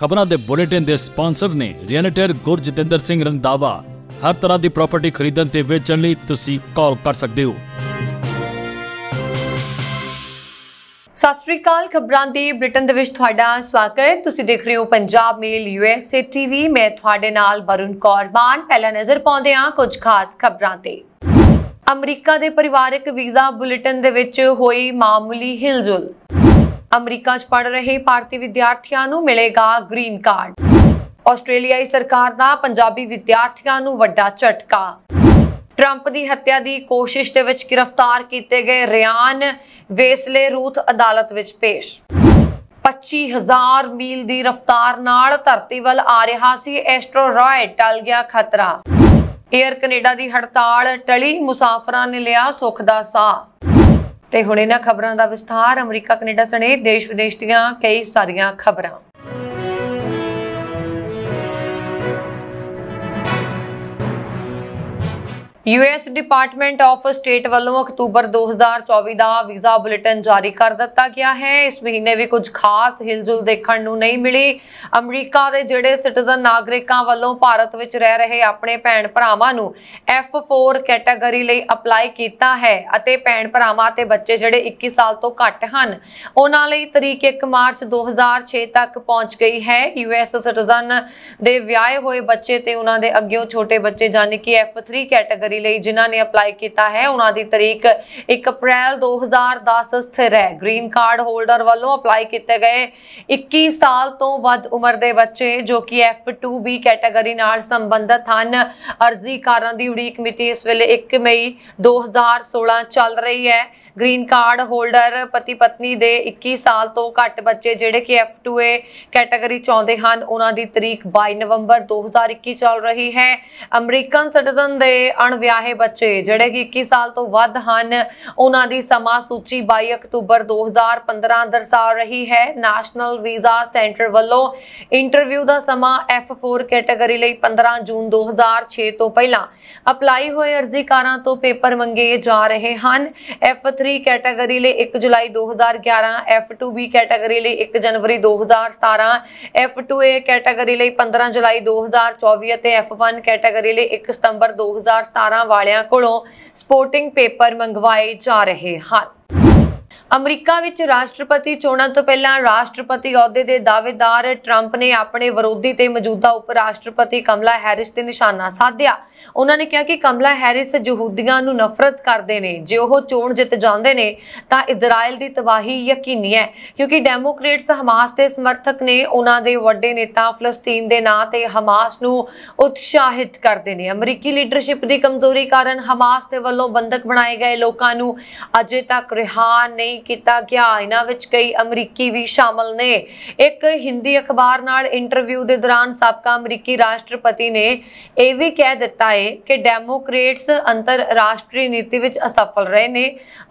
ਖਬਰਾਂ ਦੇ ਬੁਲੇਟਿਨ ਦੇ ਸਪਾਂਸਰ ਨੇ ਰੀਅਲਟਰ ਗੁਰਜਤਿੰਦਰ ਸਿੰਘ ਰੰਦਾਵਾ ਹਰ ਤਰ੍ਹਾਂ ਦੀ ਪ੍ਰਾਪਰਟੀ ਖਰੀਦਣ ਤੇ ਵੇਚਣ ਲਈ ਤੁਸੀਂ ਕਾਲ ਕਰ ਸਕਦੇ ਹੋ ਸਤਿ ਸ੍ਰੀ ਅਕਾਲ ਖਬਰਾਂ ਦੀ ਬ੍ਰਿਟਨ ਦੇ ਵਿੱਚ ਤੁਹਾਡਾ ਸਵਾਗਤ ਤੁਸੀਂ ਦੇਖ ਰਹੇ ਹੋ ਪੰਜਾਬ ਮੇਲ ਯੂਐਸਏ ਟੀਵੀ ਮੈਂ ਤੁਹਾਡੇ ਨਾਲ ਬਰੁਨ ਕੌਰ ਬਾਨ ਪਹਿਲਾ ਨਜ਼ਰ ਪਾਉਂਦੇ ਹਾਂ ਕੁਝ ਖਾਸ ਖਬਰਾਂ ਤੇ ਅਮਰੀਕਾ ਦੇ ਪਰਿਵਾਰਕ ਵੀਜ਼ਾ ਬੁਲੇਟਿਨ ਦੇ ਵਿੱਚ ਹੋਈ ਮਾਮੂਲੀ ਹਿਲਜੁਲ ਅਮਰੀਕਾ 'ਚ ਪੜ ਰਹੇ ਭਾਰਤੀ ਵਿਦਿਆਰਥੀਆਂ ਨੂੰ ਮਿਲੇਗਾ ਗ੍ਰੀਨ ਕਾਰਡ ਆਸਟ੍ਰੇਲੀਆਈ ਸਰਕਾਰ ਦਾ ਪੰਜਾਬੀ ਵਿਦਿਆਰਥੀਆਂ ਨੂੰ ਵੱਡਾ ਝਟਕਾ ਟਰੰਪ ਦੀ ਹੱਤਿਆ ਦੀ ਕੋਸ਼ਿਸ਼ ਦੇ ਵਿੱਚ ਗ੍ਰਿਫਤਾਰ ਕੀਤੇ ਗਏ ਰਿਆਨ ਵੇਸਲੇ ਰੂਥ ਅਦਾਲਤ ਵਿੱਚ ਪੇਸ਼ 25000 ਮੀਲ ਦੀ ਰਫ਼ਤਾਰ ਨਾਲ ਧਰਤੀ ਵੱਲ ਆ ਰਿਹਾ ਸੀ ਐਸਟਰੋਇਡ ਟਲ ਗਿਆ ਖਤਰਾ 에ਅਰ ਕੈਨੇਡਾ ਦੀ ਹੜਤਾਲ ਟਲੀ ਮੁਸਾਫਰਾਂ ਨੇ ਲਿਆ ਸੁੱਖ ਦਾ ਸਾਹ ਤੇ ਹੁਣ ਇਹਨਾਂ ਖਬਰਾਂ ਦਾ ਵਿਸਥਾਰ ਅਮਰੀਕਾ ਕੈਨੇਡਾ ਸਣੇ ਦੇਸ਼ ਵਿਦੇਸ਼ ਦੀਆਂ ਕਈ ਸਾਰੀਆਂ ਖਬਰਾਂ ਯੂਐਸ ਡਿਪਾਰਟਮੈਂਟ ਆਫ ਸਟੇਟ ਵੱਲੋਂ ਅਕਤੂਬਰ 2024 ਦਾ ਵੀਜ਼ਾ ਬੁਲੇਟਿਨ ਜਾਰੀ ਕਰ ਦਿੱਤਾ ਗਿਆ ਹੈ ਇਸ ਮਹੀਨੇ ਵੀ ਕੁਝ ਖਾਸ ਹਿਲਜੁਲ ਦੇਖਣ ਨੂੰ ਨਹੀਂ ਮਿਲੀ ਅਮਰੀਕਾ ਦੇ ਜਿਹੜੇ ਸਿਟੀਜ਼ਨ ਨਾਗਰਿਕਾਂ ਵੱਲੋਂ ਭਾਰਤ ਵਿੱਚ ਰਹਿ ਰਹੇ ਆਪਣੇ ਭੈਣ ਭਰਾਵਾਂ ਨੂੰ F4 ਕੈਟਾਗਰੀ ਲਈ ਅਪਲਾਈ ਕੀਤਾ ਹੈ ਅਤੇ ਭੈਣ ਭਰਾਵਾਂ ਤੇ ਬੱਚੇ ਜਿਹੜੇ 21 ਸਾਲ ਤੋਂ ਘੱਟ ਹਨ ਉਹਨਾਂ ਲਈ ਤਰੀਕ 1 ਮਾਰਚ 2006 ਤੱਕ ਪਹੁੰਚ ਗਈ ਹੈ ਯੂਐਸ ਸਿਟੀਜ਼ਨ ਦੇ ਵਿਆਹੇ ਹੋਏ ਬੱਚੇ ਤੇ ਉਹਨਾਂ ਦੇ ਅੱਗੇ ਛੋਟੇ ਬੱਚੇ ਜਾਨੀ ਕਿ F3 ਕੈਟਾਗਰੀ ਨੌਕਰੀ ਲਈ ਜਿਨ੍ਹਾਂ ਨੇ ਅਪਲਾਈ ਕੀਤਾ ਹੈ ਉਹਨਾਂ ਦੀ ਤਰੀਕ 1 ਅਪ੍ਰੈਲ 2010 ਸਥਿਰ ਹੈ ਗ੍ਰੀਨ ਕਾਰਡ ਹੋਲਡਰ ਵੱਲੋਂ ਅਪਲਾਈ ਕੀਤੇ ਗਏ 21 ਸਾਲ ਤੋਂ ਵੱਧ ਉਮਰ ਦੇ ਬੱਚੇ ਜੋ ਕਿ F2B ਕੈਟਾਗਰੀ ਨਾਲ ਸੰਬੰਧਤ ਹਨ ਅਰਜ਼ੀਕਾਰਾਂ ਦੀ ਉਡੀਕ ਮਿਤੀ ਇਸ ਵੇਲੇ 1 ਮਈ 2016 ਚੱਲ ਰਹੀ ਹੈ ਗ੍ਰੀਨ ਕਾਰਡ ਹੋਲਡਰ ਪਤੀ ਪਤਨੀ ਦੇ 21 ਸਾਲ ਤੋਂ ਘੱਟ ਬੱਚੇ ਜਿਹੜੇ ਕਿ F2A ਕੈਟਾਗਰੀ ਚਾਹੁੰਦੇ ਹਨ ਉਹਨਾਂ ਦੀ ਤਰੀਕ 22 ਨਵੰਬਰ 2021 ਚੱਲ ਰਹੀ ਹੈ ਅਮਰੀਕਨ ਸਿਟੀਜ਼ਨ ਦੇ ਅਣ ਵਿਆਹੇ ਬੱਚੇ ਜਿਹੜੇ ਕਿ 21 ਸਾਲ ਤੋਂ ਵੱਧ ਹਨ ਉਹਨਾਂ ਦੀ ਸਮਾਂ ਸੂਚੀ 22 ਅਕਤੂਬਰ 2015 ਦਰਸਾ ਰਹੀ ਹੈ ਨੈਸ਼ਨਲ ਵੀਜ਼ਾ ਸੈਂਟਰ ਵੱਲੋਂ ਇੰਟਰਵਿਊ ਦਾ ਸਮਾਂ F4 ਕੈਟਾਗਰੀ ਲਈ 15 ਜੂਨ 2006 ਤੋਂ ਪਹਿਲਾਂ ਅਪਲਾਈ ਹੋਏ ਅਰਜ਼ੀਕਾਰਾਂ ਤੋਂ ਪੇਪਰ ਮੰਗੇ ਜਾ ਰਹੇ ਹਨ F3 ਕੈਟਾਗਰੀ ਲਈ 1 ਜੁਲਾਈ 2011 F2B ਕੈਟਾਗਰੀ ਲਈ 1 ਜਨਵਰੀ 2017 F2A ਕੈਟਾਗਰੀ ਲਈ 15 ਜੁਲਾਈ 2024 ਅਤੇ F1 ਕੈਟਾਗਰੀ ਲਈ 1 ਸਤੰਬਰ 2017 ਅਖਬਾਰਾਂ ਵਾਲਿਆਂ ਕੋਲੋਂ ਸਪੋਰਟਿੰਗ ਪੇਪਰ ਮੰਗਵਾਏ ਜਾ ਰਹੇ ਹਨ ਅਮਰੀਕਾ ਵਿੱਚ ਰਾਸ਼ਟਰਪਤੀ ਚੋਣਾਂ ਤੋਂ ਪਹਿਲਾਂ ਰਾਸ਼ਟਰਪਤੀ ਅਹੁਦੇ ਦੇ ਦਾਅਵੇਦਾਰ ਟਰੰਪ ਨੇ ਆਪਣੇ ਵਿਰੋਧੀ ਤੇ ਮੌਜੂਦਾ ਉਪ ਰਾਸ਼ਟਰਪਤੀ ਕਮਲਾ ਹੈਰਿਸ ਤੇ ਨਿਸ਼ਾਨਾ ਸਾਧਿਆ ਉਹਨਾਂ ਨੇ ਕਿਹਾ ਕਿ ਕਮਲਾ ਹੈਰਿਸ ਯਹੂਦੀਆਂ ਨੂੰ ਨਫ਼ਰਤ ਕਰਦੇ ਨੇ ਜੇ ਉਹ ਚੋਣ ਜਿੱਤ ਜਾਂਦੇ ਨੇ ਤਾਂ ਇਜ਼ਰਾਈਲ ਦੀ ਤਬਾਹੀ ਯਕੀਨੀ ਹੈ ਕਿਉਂਕਿ ਡੈਮੋਕ੍ਰੇਟਸ ਹਮਾਸ ਦੇ ਸਮਰਥਕ ਨੇ ਉਹਨਾਂ ਦੇ ਵੱਡੇ ਨੇਤਾ ਫਲਸਤੀਨ ਦੇ ਨਾਂ ਤੇ ਹਮਾਸ ਨੂੰ ਉਤਸ਼ਾਹਿਤ ਕਰਦੇ ਨੇ ਅਮਰੀਕੀ ਲੀਡਰਸ਼ਿਪ ਦੀ ਕਮਜ਼ੋਰੀ ਕਾਰਨ ਹਮਾਸ ਦੇ ਵੱਲੋਂ ਬੰਦਕ ਬਣਾਏ ਗਏ ਲੋਕਾਂ ਨੂੰ ਅਜੇ ਤੱਕ ਰਿਹਾ ਨਹੀਂ ਨਹੀਂ ਕੀਤਾ ਗਿਆ ਇਹਨਾਂ ਵਿੱਚ ਕਈ ਅਮਰੀਕੀ ਵੀ ਸ਼ਾਮਲ ਨੇ ਇੱਕ ਹਿੰਦੀ ਅਖਬਾਰ ਨਾਲ ਇੰਟਰਵਿਊ ਦੇ ਦੌਰਾਨ ਸਾਬਕਾ ਅਮਰੀਕੀ ਰਾਸ਼ਟਰਪਤੀ ਨੇ ਇਹ ਵੀ ਕਹਿ ਦਿੱਤਾ ਹੈ ਕਿ ਡੈਮੋਕ੍ਰੇਟਸ ਅੰਤਰਰਾਸ਼ਟਰੀ ਨੀਤੀ ਵਿੱਚ ਅਸਫਲ ਰਹੇ ਨੇ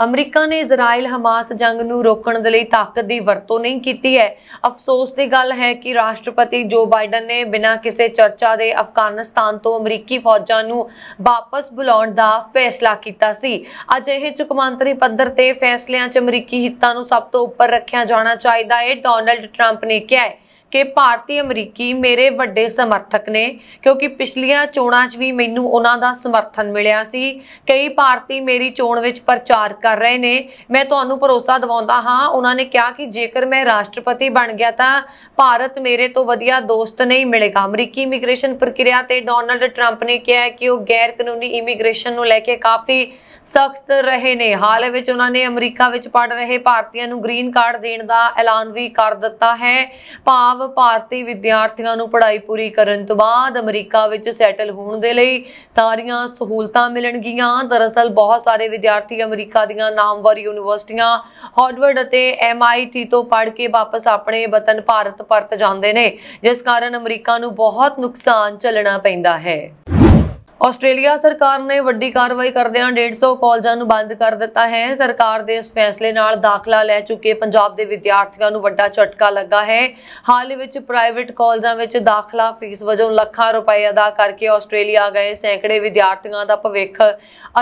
ਅਮਰੀਕਾ ਨੇ ਇਜ਼ਰਾਈਲ ਹਮਾਸ ਜੰਗ ਨੂੰ ਰੋਕਣ ਦੇ ਲਈ ਤਾਕਤ ਦੀ ਵਰਤੋਂ ਨਹੀਂ ਕੀਤੀ ਹੈ ਅਫਸੋਸ ਦੀ ਗੱਲ ਹੈ ਕਿ ਰਾਸ਼ਟਰਪਤੀ ਜੋ ਬਾਈਡਨ ਨੇ ਬਿਨਾਂ ਕਿਸੇ ਚਰਚਾ ਦੇ ਅਫਗਾਨਿਸਤਾਨ ਤੋਂ ਅਮਰੀਕੀ ਫੌਜਾਂ ਨੂੰ ਵਾਪਸ ਬੁਲਾਉਣ ਦਾ ਫੈਸਲਾ ਕੀਤਾ ਸੀ ਅਜਿਹੇ ਚੁਕਮੰਤਰੀ ਪੱਧਰ ਤੇ ਫੈਸਲਿਆਂ 'ਚ ਅਮਰੀਕੀ ਹਿੱਤਾਂ ਨੂੰ ਸਭ ਤੋਂ ਉੱਪਰ ਰੱਖਿਆ ਜਾਣਾ ਚਾਹੀਦਾ ਹੈ ਡੋਨਲਡ ਟਰੰਪ ਨੇ ਕਿਹਾ ਹੈ ਕਿ ਭਾਰਤੀ ਅਮਰੀਕੀ ਮੇਰੇ ਵੱਡੇ ਸਮਰਥਕ ਨੇ ਕਿਉਂਕਿ ਪਿਛਲੀਆਂ ਚੋਣਾਂ 'ਚ ਵੀ ਮੈਨੂੰ ਉਹਨਾਂ ਦਾ ਸਮਰਥਨ ਮਿਲਿਆ ਸੀ ਕਈ ਭਾਰਤੀ ਮੇਰੀ ਚੋਣ ਵਿੱਚ ਪ੍ਰਚਾਰ ਕਰ ਰਹੇ ਨੇ ਮੈਂ ਤੁਹਾਨੂੰ ਭਰੋਸਾ ਦਿਵਾਉਂਦਾ ਹਾਂ ਉਹਨਾਂ ਨੇ ਕਿਹਾ ਕਿ ਜੇਕਰ ਮੈਂ ਰਾਸ਼ਟਰਪਤੀ ਬਣ ਗਿਆ ਤਾਂ ਭਾਰਤ ਮੇਰੇ ਤੋਂ ਵਧੀਆ ਦੋਸਤ ਨਹੀਂ ਮਿਲੇਗਾ ਅਮਰੀਕੀ ਇਮੀਗ੍ਰੇਸ਼ਨ ਪ੍ਰਕਿਰਿਆ ਤੇ ਡੋਨਲਡ ਟਰੰਪ ਨੇ ਕਿਹਾ ਕਿ ਉਹ ਗੈਰ ਕਾਨੂੰਨੀ ਇਮੀਗ੍ਰੇਸ਼ਨ ਨੂੰ ਲੈ ਕੇ ਕਾਫੀ ਸਖਤ ਰਹੇ ਨੇ ਹਾਲ ਵਿੱਚ ਉਹਨਾਂ ਨੇ ਅਮਰੀਕਾ ਵਿੱਚ ਪੜ ਰਹੇ ਭਾਰਤੀਆਂ ਨੂੰ ਗ੍ਰੀਨ ਕਾਰਡ ਦੇਣ ਦਾ ਐਲਾਨ ਵੀ ਕਰ ਦਿੱਤਾ ਹੈ ਭਾਵ ਨਵ ਭਾਰਤੀ ਵਿਦਿਆਰਥੀਆਂ ਨੂੰ ਪੜ੍ਹਾਈ ਪੂਰੀ ਕਰਨ ਤੋਂ ਬਾਅਦ ਅਮਰੀਕਾ ਵਿੱਚ ਸੈਟਲ ਹੋਣ ਦੇ ਲਈ ਸਾਰੀਆਂ ਸਹੂਲਤਾਂ ਮਿਲਣਗੀਆਂ ਦਰਅਸਲ ਬਹੁਤ ਸਾਰੇ ਵਿਦਿਆਰਥੀ ਅਮਰੀਕਾ ਦੀਆਂ ਨਾਮਵਰ ਯੂਨੀਵਰਸਿਟੀਆਂ ਹਾਰਵਰਡ ਅਤੇ ਐਮਆਈਟੀ ਤੋਂ ਪੜ੍ਹ ਕੇ ਵਾਪਸ ਆਪਣੇ ਵਤਨ ਭਾਰਤ ਪਰਤ ਜਾਂਦੇ ਨੇ ਜਿਸ ਕਾਰਨ ਅਮਰੀਕਾ ਨੂੰ ਬਹੁਤ ਨੁਕਸਾਨ ਚੱਲਣਾ ਪੈਂਦਾ ਹੈ ਆਸਟ੍ਰੇਲੀਆ ਸਰਕਾਰ ਨੇ ਵੱਡੀ ਕਾਰਵਾਈ ਕਰਦਿਆਂ 150 ਕਾਲਜਾਂ ਨੂੰ ਬੰਦ ਕਰ ਦਿੱਤਾ ਹੈ ਸਰਕਾਰ ਦੇ ਇਸ ਫੈਸਲੇ ਨਾਲ ਦਾਖਲਾ ਲੈ ਚੁੱਕੇ ਪੰਜਾਬ ਦੇ ਵਿਦਿਆਰਥੀਆਂ ਨੂੰ ਵੱਡਾ ਝਟਕਾ ਲੱਗਾ ਹੈ ਹਾਲ ਵਿੱਚ ਪ੍ਰਾਈਵੇਟ ਕਾਲਜਾਂ ਵਿੱਚ ਦਾਖਲਾ ਫੀਸ ਵਜੋਂ ਲੱਖਾਂ ਰੁਪਏ ਅਦਾ ਕਰਕੇ ਆਸਟ੍ਰੇਲੀਆ ਗਏ ਸੈਂਕੜੇ ਵਿਦਿਆਰਥੀਆਂ ਦਾ ਭਵਿੱਖ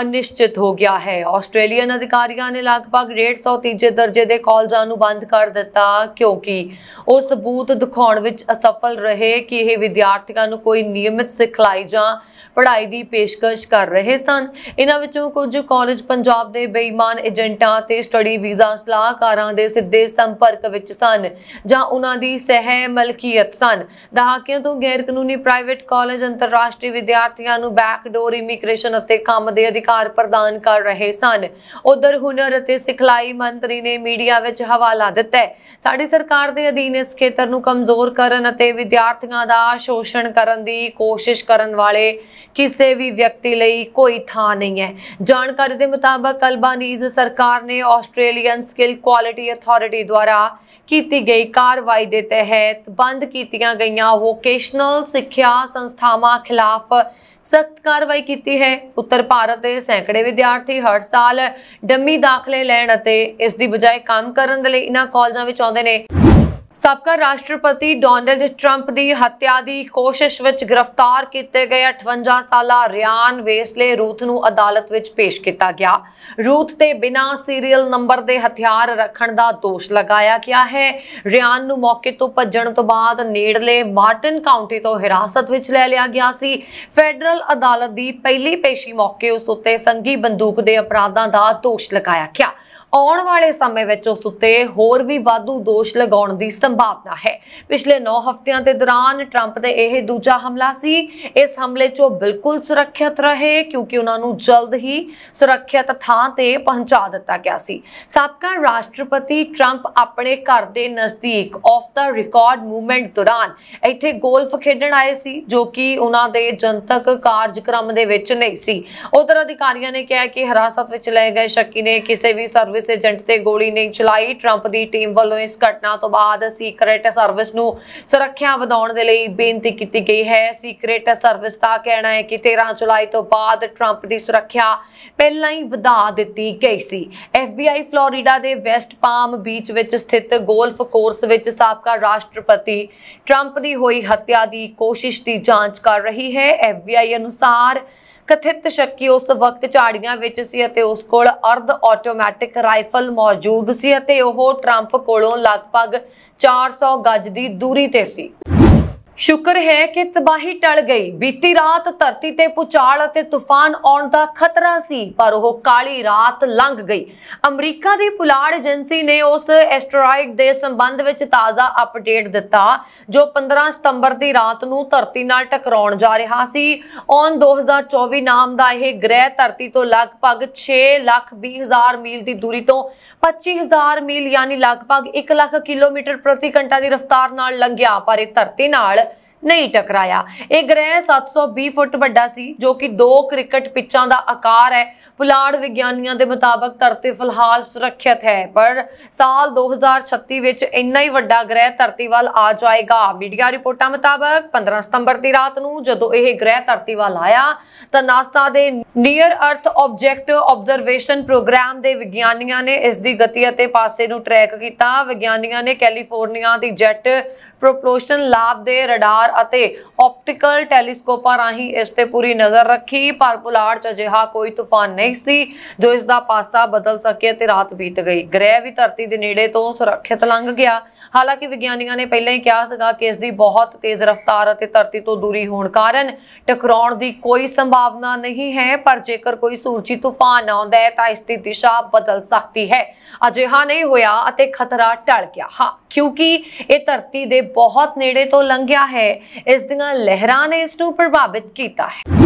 ਅਨਿਸ਼ਚਿਤ ਹੋ ਗਿਆ ਹੈ ਆਸਟ੍ਰੇਲੀਅਨ ਅਧਿਕਾਰੀਆਂ ਨੇ ਲਗਭਗ 150 ਤੀਜੇ ਦਰਜੇ ਦੇ ਕਾਲਜਾਂ ਨੂੰ ਬੰਦ ਕਰ ਦਿੱਤਾ ਕਿਉਂਕਿ ਉਹ ਸਬੂਤ ਦਿਖਾਉਣ ਵਿੱਚ ਅਸਫਲ ਰਹੇ ਕਿ ਇਹ ਵਿਦਿਆਰਥੀਆਂ ਨੂੰ ਕੋਈ ਨਿਯਮਿਤ ਸਿਖਲਾਈ ਜਾਂ ਪੜ੍ਹਾਈ ਦੀ ਪੇਸ਼ਕਸ਼ ਕਰ ਰਹੇ ਸਨ ਇਹਨਾਂ ਵਿੱਚੋਂ ਕੁਝ ਕਾਲਜ ਪੰਜਾਬ ਦੇ ਬੇਈਮਾਨ ਏਜੰਟਾਂ ਤੇ ਸਟੱਡੀ ਵੀਜ਼ਾ ਸਲਾਹਕਾਰਾਂ ਦੇ ਸਿੱਧੇ ਸੰਪਰਕ ਵਿੱਚ ਸਨ ਜਾਂ ਉਹਨਾਂ ਦੀ ਸਹਿ ਮਲਕੀਅਤ ਸਨ ਦਹਾਕਿਆਂ ਤੋਂ ਗੈਰ ਕਾਨੂੰਨੀ ਪ੍ਰਾਈਵੇਟ ਕਾਲਜ ਅੰਤਰਰਾਸ਼ਟਰੀ ਵਿਦਿਆਰਥੀਆਂ ਨੂੰ ਬੈਕਡੋਰ ਇਮੀਗ੍ਰੇਸ਼ਨ ਅਤੇ ਕੰਮ ਦੇ ਅਧਿਕਾਰ ਪ੍ਰਦਾਨ ਕਰ ਰਹੇ ਸਨ ਉਧਰ ਹੁਨਰ ਅਤੇ ਸਿਖਲਾਈ ਮੰਤਰੀ ਨੇ ਮੀਡੀਆ ਵਿੱਚ ਹਵਾਲਾ ਦਿੱਤਾ ਸਾਡੀ ਸਰਕਾਰ ਦੇ ਅਧੀਨ ਇਸ ਖੇਤਰ ਨੂੰ ਕਮਜ਼ੋਰ ਕਰਨ ਅਤੇ ਵਿਦਿਆਰਥੀਆਂ ਦਾ ਸ਼ੋਸ਼ਣ ਕਰਨ ਦੀ ਕੋਸ਼ਿਸ਼ ਕਰਨ ਵਾਲੇ ਕਿਸ ਕਿਸੇ ਵੀ ਵਿਅਕਤੀ ਲਈ ਕੋਈ ਥਾਂ ਨਹੀਂ ਹੈ ਜਾਣਕਾਰੀ ਦੇ ਮੁਤਾਬਕ ਅਲਬਾਨੀਜ਼ ਸਰਕਾਰ ਨੇ ਆਸਟ੍ਰੇਲੀਅਨ ਸਕਿੱਲ ਕੁਆਲਿਟੀ ਅਥਾਰਟੀ ਦੁਆਰਾ ਕੀਤੀ ਗਈ ਕਾਰਵਾਈ ਦੇ ਤਹਿਤ ਬੰਦ ਕੀਤੀਆਂ ਗਈਆਂ ਵੋਕੇਸ਼ਨਲ ਸਿੱਖਿਆ ਸੰਸਥਾਵਾਂ ਖਿਲਾਫ ਸਖਤ ਕਾਰਵਾਈ ਕੀਤੀ ਹੈ ਉੱਤਰ ਭਾਰਤ ਦੇ ਸੈਂਕੜੇ ਵਿਦਿਆਰਥੀ ਹਰ ਸਾਲ ਡੰਮੀ ਦਾਖਲੇ ਲੈਣ ਅਤੇ ਇਸ ਦੀ ਬਜਾਏ ਕੰਮ ਕਰਨ ਦੇ ਲਈ ਇਹਨਾਂ ਕਾਲਜਾਂ ਵਿੱਚ ਆਉਂਦੇ ਨੇ ਸਾਬਕਾ ਰਾਸ਼ਟਰਪਤੀ ਡੋਨਲਡ ਟਰੰਪ ਦੀ ਹੱਤਿਆ ਦੀ ਕੋਸ਼ਿਸ਼ ਵਿੱਚ ਗ੍ਰਿਫਤਾਰ ਕੀਤੇ ਗਏ 58 ਸਾਲਾ ਰਿਆਨ ਵੇਸਲੇ ਰੂਥ ਨੂੰ ਅਦਾਲਤ ਵਿੱਚ ਪੇਸ਼ ਕੀਤਾ ਗਿਆ ਰੂਥ ਤੇ ਬਿਨਾਂ ਸੀਰੀਅਲ ਨੰਬਰ ਦੇ ਹਥਿਆਰ ਰੱਖਣ ਦਾ ਦੋਸ਼ ਲਗਾਇਆ ਗਿਆ ਹੈ ਰਿਆਨ ਨੂੰ ਮੌਕੇ ਤੋਂ ਭੱਜਣ ਤੋਂ ਬਾਅਦ ਨੇੜਲੇ ਮਾਰਟਨ ਕਾਉਂਟੀ ਤੋਂ ਹਿਰਾਸਤ ਵਿੱਚ ਲੈ ਲਿਆ ਗਿਆ ਸੀ ਫੈਡਰਲ ਅਦਾਲਤ ਦੀ ਪਹਿਲੀ ਪੇਸ਼ੀ ਮੌਕੇ ਉਸ ਉੱਤੇ ਸੰਗੀ ਬੰਦੂਕ ਦੇ ਅਪਰਾਧਾਂ ਦਾ ਦੋਸ਼ ਲਗਾਇਆ ਗਿਆ ਆਉਣ ਵਾਲੇ ਸਮੇਂ ਵਿੱਚ ਉਸ ਉੱਤੇ ਹੋਰ ਵੀ ਵਾਧੂ ਦੋਸ਼ ਲਗਾਉਣ ਦੀ ਸੰਭਾਵਨਾ ਹੈ ਪਿਛਲੇ 9 ਹਫ਼ਤਿਆਂ ਦੇ ਦੌਰਾਨ ਟਰੰਪ ਦੇ ਇਹ ਦੂਜਾ ਹਮਲਾ ਸੀ ਇਸ ਹਮਲੇ 'ਚੋਂ ਬਿਲਕੁਲ ਸੁਰੱਖਿਅਤ ਰਹੇ ਕਿਉਂਕਿ ਉਹਨਾਂ ਨੂੰ ਜਲਦ ਹੀ ਸੁਰੱਖਿਅਤ ਥਾਂ ਤੇ ਪਹੁੰਚਾ ਦਿੱਤਾ ਗਿਆ ਸੀ ਸਾਬਕਾ ਰਾਸ਼ਟਰਪਤੀ ਟਰੰਪ ਆਪਣੇ ਘਰ ਦੇ ਨਜ਼ਦੀਕ ਆਫ ਦਾ ਰਿਕਾਰਡ ਮੂਵਮੈਂਟ ਦੌਰਾਨ ਇੱਥੇ ਗੋਲਫ ਖੇਡਣ ਆਏ ਸੀ ਜੋ ਕਿ ਉਹਨਾਂ ਦੇ ਜਨਤਕ ਕਾਰਜਕ੍ਰਮ ਦੇ ਵਿੱਚ ਨਹੀਂ ਸੀ ਉਧਰ ਅਧਿਕਾਰੀਆਂ ਨੇ ਕਿਹਾ ਕਿ ਹਰਾਸਤ ਵਿੱਚ ਲਏ ਗਏ ਸ਼ੱਕੀ ਨੇ ਕਿਸੇ ਵੀ ਸਰਵ ਸਰਵਿਸ ਏਜੰਟ ਤੇ ਗੋਲੀ ਨਹੀਂ ਚਲਾਈ ਟਰੰਪ ਦੀ ਟੀਮ ਵੱਲੋਂ ਇਸ ਘਟਨਾ ਤੋਂ ਬਾਅਦ ਸੀਕ੍ਰੇਟ ਸਰਵਿਸ ਨੂੰ ਸੁਰੱਖਿਆ ਵਧਾਉਣ ਦੇ ਲਈ ਬੇਨਤੀ ਕੀਤੀ ਗਈ ਹੈ ਸੀਕ੍ਰੇਟ ਸਰਵਿਸ ਦਾ ਕਹਿਣਾ ਹੈ ਕਿ 13 ਜੁਲਾਈ ਤੋਂ ਬਾਅਦ ਟਰੰਪ ਦੀ ਸੁਰੱਖਿਆ ਪਹਿਲਾਂ ਹੀ ਵਧਾ ਦਿੱਤੀ ਗਈ ਸੀ ਐਫਬੀਆਈ ਫਲੋਰੀਡਾ ਦੇ ਵੈਸਟ ਪਾਮ ਬੀਚ ਵਿੱਚ ਸਥਿਤ ਗੋਲਫ ਕੋਰਸ ਵਿੱਚ ਸਾਬਕਾ ਰਾਸ਼ਟਰਪਤੀ ਟਰੰਪ ਦੀ ਹੋਈ ਹੱਤਿਆ ਦੀ ਕੋਸ਼ਿਸ਼ ਦੀ ਜਾਂਚ ਕਰ ਰਹੀ ਹੈ ਐਫਬੀਆਈ ਅਨੁਸਾਰ ਕਥਿਤ ਸ਼ੱਕੀ ਉਸ ਵਕਤ ਝਾੜੀਆਂ ਵਿੱਚ ਸੀ ਅਤੇ ਉਸ ਕੋਲ ਅਰਧ ਆਟੋਮੈਟਿਕ ਰਾਈਫਲ ਮੌਜੂਦ ਸੀ ਅਤੇ ਉਹ ਟਰੰਪ ਕੋਲੋਂ ਲਗਭਗ 400 ਗੱਜ ਦੀ ਦੂਰੀ ਤੇ ਸੀ ਸ਼ੁਕਰ ਹੈ ਕਿ ਤਬਾਹੀ ਟਲ ਗਈ ਬੀਤੀ ਰਾਤ ਧਰਤੀ ਤੇ ਪੁਚਾਲ ਅਤੇ ਤੂਫਾਨ ਆਉਣ ਦਾ ਖਤਰਾ ਸੀ ਪਰ ਉਹ ਕਾਲੀ ਰਾਤ ਲੰਘ ਗਈ ਅਮਰੀਕਾ ਦੀ ਪੁਲਾੜ ਏਜੰਸੀ ਨੇ ਉਸ ਐਸਟਰੋਇਡ ਦੇ ਸੰਬੰਧ ਵਿੱਚ ਤਾਜ਼ਾ ਅਪਡੇਟ ਦਿੱਤਾ ਜੋ 15 ਸਤੰਬਰ ਦੀ ਰਾਤ ਨੂੰ ਧਰਤੀ ਨਾਲ ਟਕਰਾਉਣ ਜਾ ਰਿਹਾ ਸੀ ਔਨ 2024 ਨਾਮ ਦਾ ਇਹ ਗ੍ਰਹਿ ਧਰਤੀ ਤੋਂ ਲਗਭਗ 6 ਲੱਖ 20 ਹਜ਼ਾਰ ਮੀਲ ਦੀ ਦੂਰੀ ਤੋਂ 25 ਹਜ਼ਾਰ ਮੀਲ ਯਾਨੀ ਲਗਭਗ 1 ਲੱਖ ਕਿਲੋਮੀਟਰ ਪ੍ਰਤੀ ਘੰਟਾ ਦੀ ਰਫ਼ਤਾਰ ਨਾਲ ਲੰਘਿਆ ਪਰ ਇਹ ਧਰਤੀ ਨਾਲ ਨਹੀਂ ਟਕਰਾਇਆ ਇਹ ਗ੍ਰਹਿ 720 ਫੁੱਟ ਵੱਡਾ ਸੀ ਜੋ ਕਿ ਦੋ ਕ੍ਰਿਕਟ ਪਿੱਚਾਂ ਦਾ ਆਕਾਰ ਹੈ ਪੁਲਾੜ ਵਿਗਿਆਨੀਆਂ ਦੇ ਮੁਤਾਬਕ ਧਰਤੀ ਫਿਲਹਾਲ ਸੁਰੱਖਿਅਤ ਹੈ ਪਰ ਸਾਲ 2036 ਵਿੱਚ ਇੰਨਾ ਹੀ ਵੱਡਾ ਗ੍ਰਹਿ ਧਰਤੀ ਵੱਲ ਆ ਜਾਏਗਾ ਮੀਡੀਆ ਰਿਪੋਰਟਾਂ ਮੁਤਾਬਕ 15 ਸਤੰਬਰ ਦੀ ਰਾਤ ਨੂੰ ਜਦੋਂ ਇਹ ਗ੍ਰਹਿ ਧਰਤੀ ਵੱਲ ਆਇਆ ਤਾਂ ਨਾਸਾ ਦੇ ਨੀਅਰ ਅਰਥ ਆਬਜੈਕਟ ਆਬਜ਼ਰਵੇਸ਼ਨ ਪ੍ਰੋਗਰਾਮ ਦੇ ਵਿਗਿਆਨੀਆਂ ਨੇ ਇਸ ਦੀ ਗਤੀ ਅਤੇ ਪਾਸੇ ਨੂੰ ਟਰੈਕ ਕੀਤਾ ਵਿਗਿਆਨੀਆਂ ਨੇ ਕੈਲੀਫੋਰਨੀਆ ਦੀ ਜੈਟ ਪ੍ਰੋਪੋਰਸ਼ਨਲ ਲਾਭ ਦੇ ਰਡਾਰ ਅਤੇ ਆਪਟੀਕਲ ਟੈਲੀਸਕੋਪਾਂ ਰਾਹੀਂ ਇਸ ਤੇ ਪੂਰੀ ਨਜ਼ਰ ਰੱਖੀ ਪਰ ਪੁਲਾੜ 'ਚ ਅਜਿਹਾ ਕੋਈ ਤੂਫਾਨ ਨਹੀਂ ਸੀ ਜੋ ਇਸ ਦਾ ਪਾਸਾ ਬਦਲ ਸਕੇ ਤੇ ਰਾਤ ਬੀਤ ਗਈ ਗ੍ਰਹਿ ਵੀ ਧਰਤੀ ਦੇ ਨੇੜੇ ਤੋਂ ਸੁਰੱਖਿਅਤ ਲੰਘ ਗਿਆ ਹਾਲਾਂਕਿ ਵਿਗਿਆਨੀਆਂ ਨੇ ਪਹਿਲਾਂ ਹੀ ਕਿਹਾ ਸੀਗਾ ਕਿ ਇਸ ਦੀ ਬਹੁਤ ਤੇਜ਼ ਰਫ਼ਤਾਰ ਅਤੇ ਧਰਤੀ ਤੋਂ ਦੂਰੀ ਹੋਣ ਕਾਰਨ ਟਕਰਾਉਣ ਦੀ ਕੋਈ ਸੰਭਾਵਨਾ ਨਹੀਂ ਹੈ ਪਰ ਜੇਕਰ ਕੋਈ ਸੂਰਜੀ ਤੂਫਾਨ ਆਉਂਦਾ ਹੈ ਤਾਂ ਇਸ ਦੀ ਦਿਸ਼ਾ ਬਦਲ ਸਕਦੀ ਹੈ ਅਜਿਹਾ ਨਹੀਂ ਹੋਇਆ ਅਤੇ ਖਤਰਾ ਟਲ ਗਿਆ ਹਾਂ ਕਿਉਂਕਿ ਇਹ ਧਰਤੀ ਦੇ ਬਹੁਤ ਨੇੜੇ ਤੋਂ ਲੰਘਿਆ ਹੈ ਇਸ ਦੀਆਂ ਦੀਆਂ ਲਹਿਰਾਂ ਨੇ ਇਸ ਨੂੰ ਪ੍ਰਭਾਵਿਤ ਕੀਤਾ ਹੈ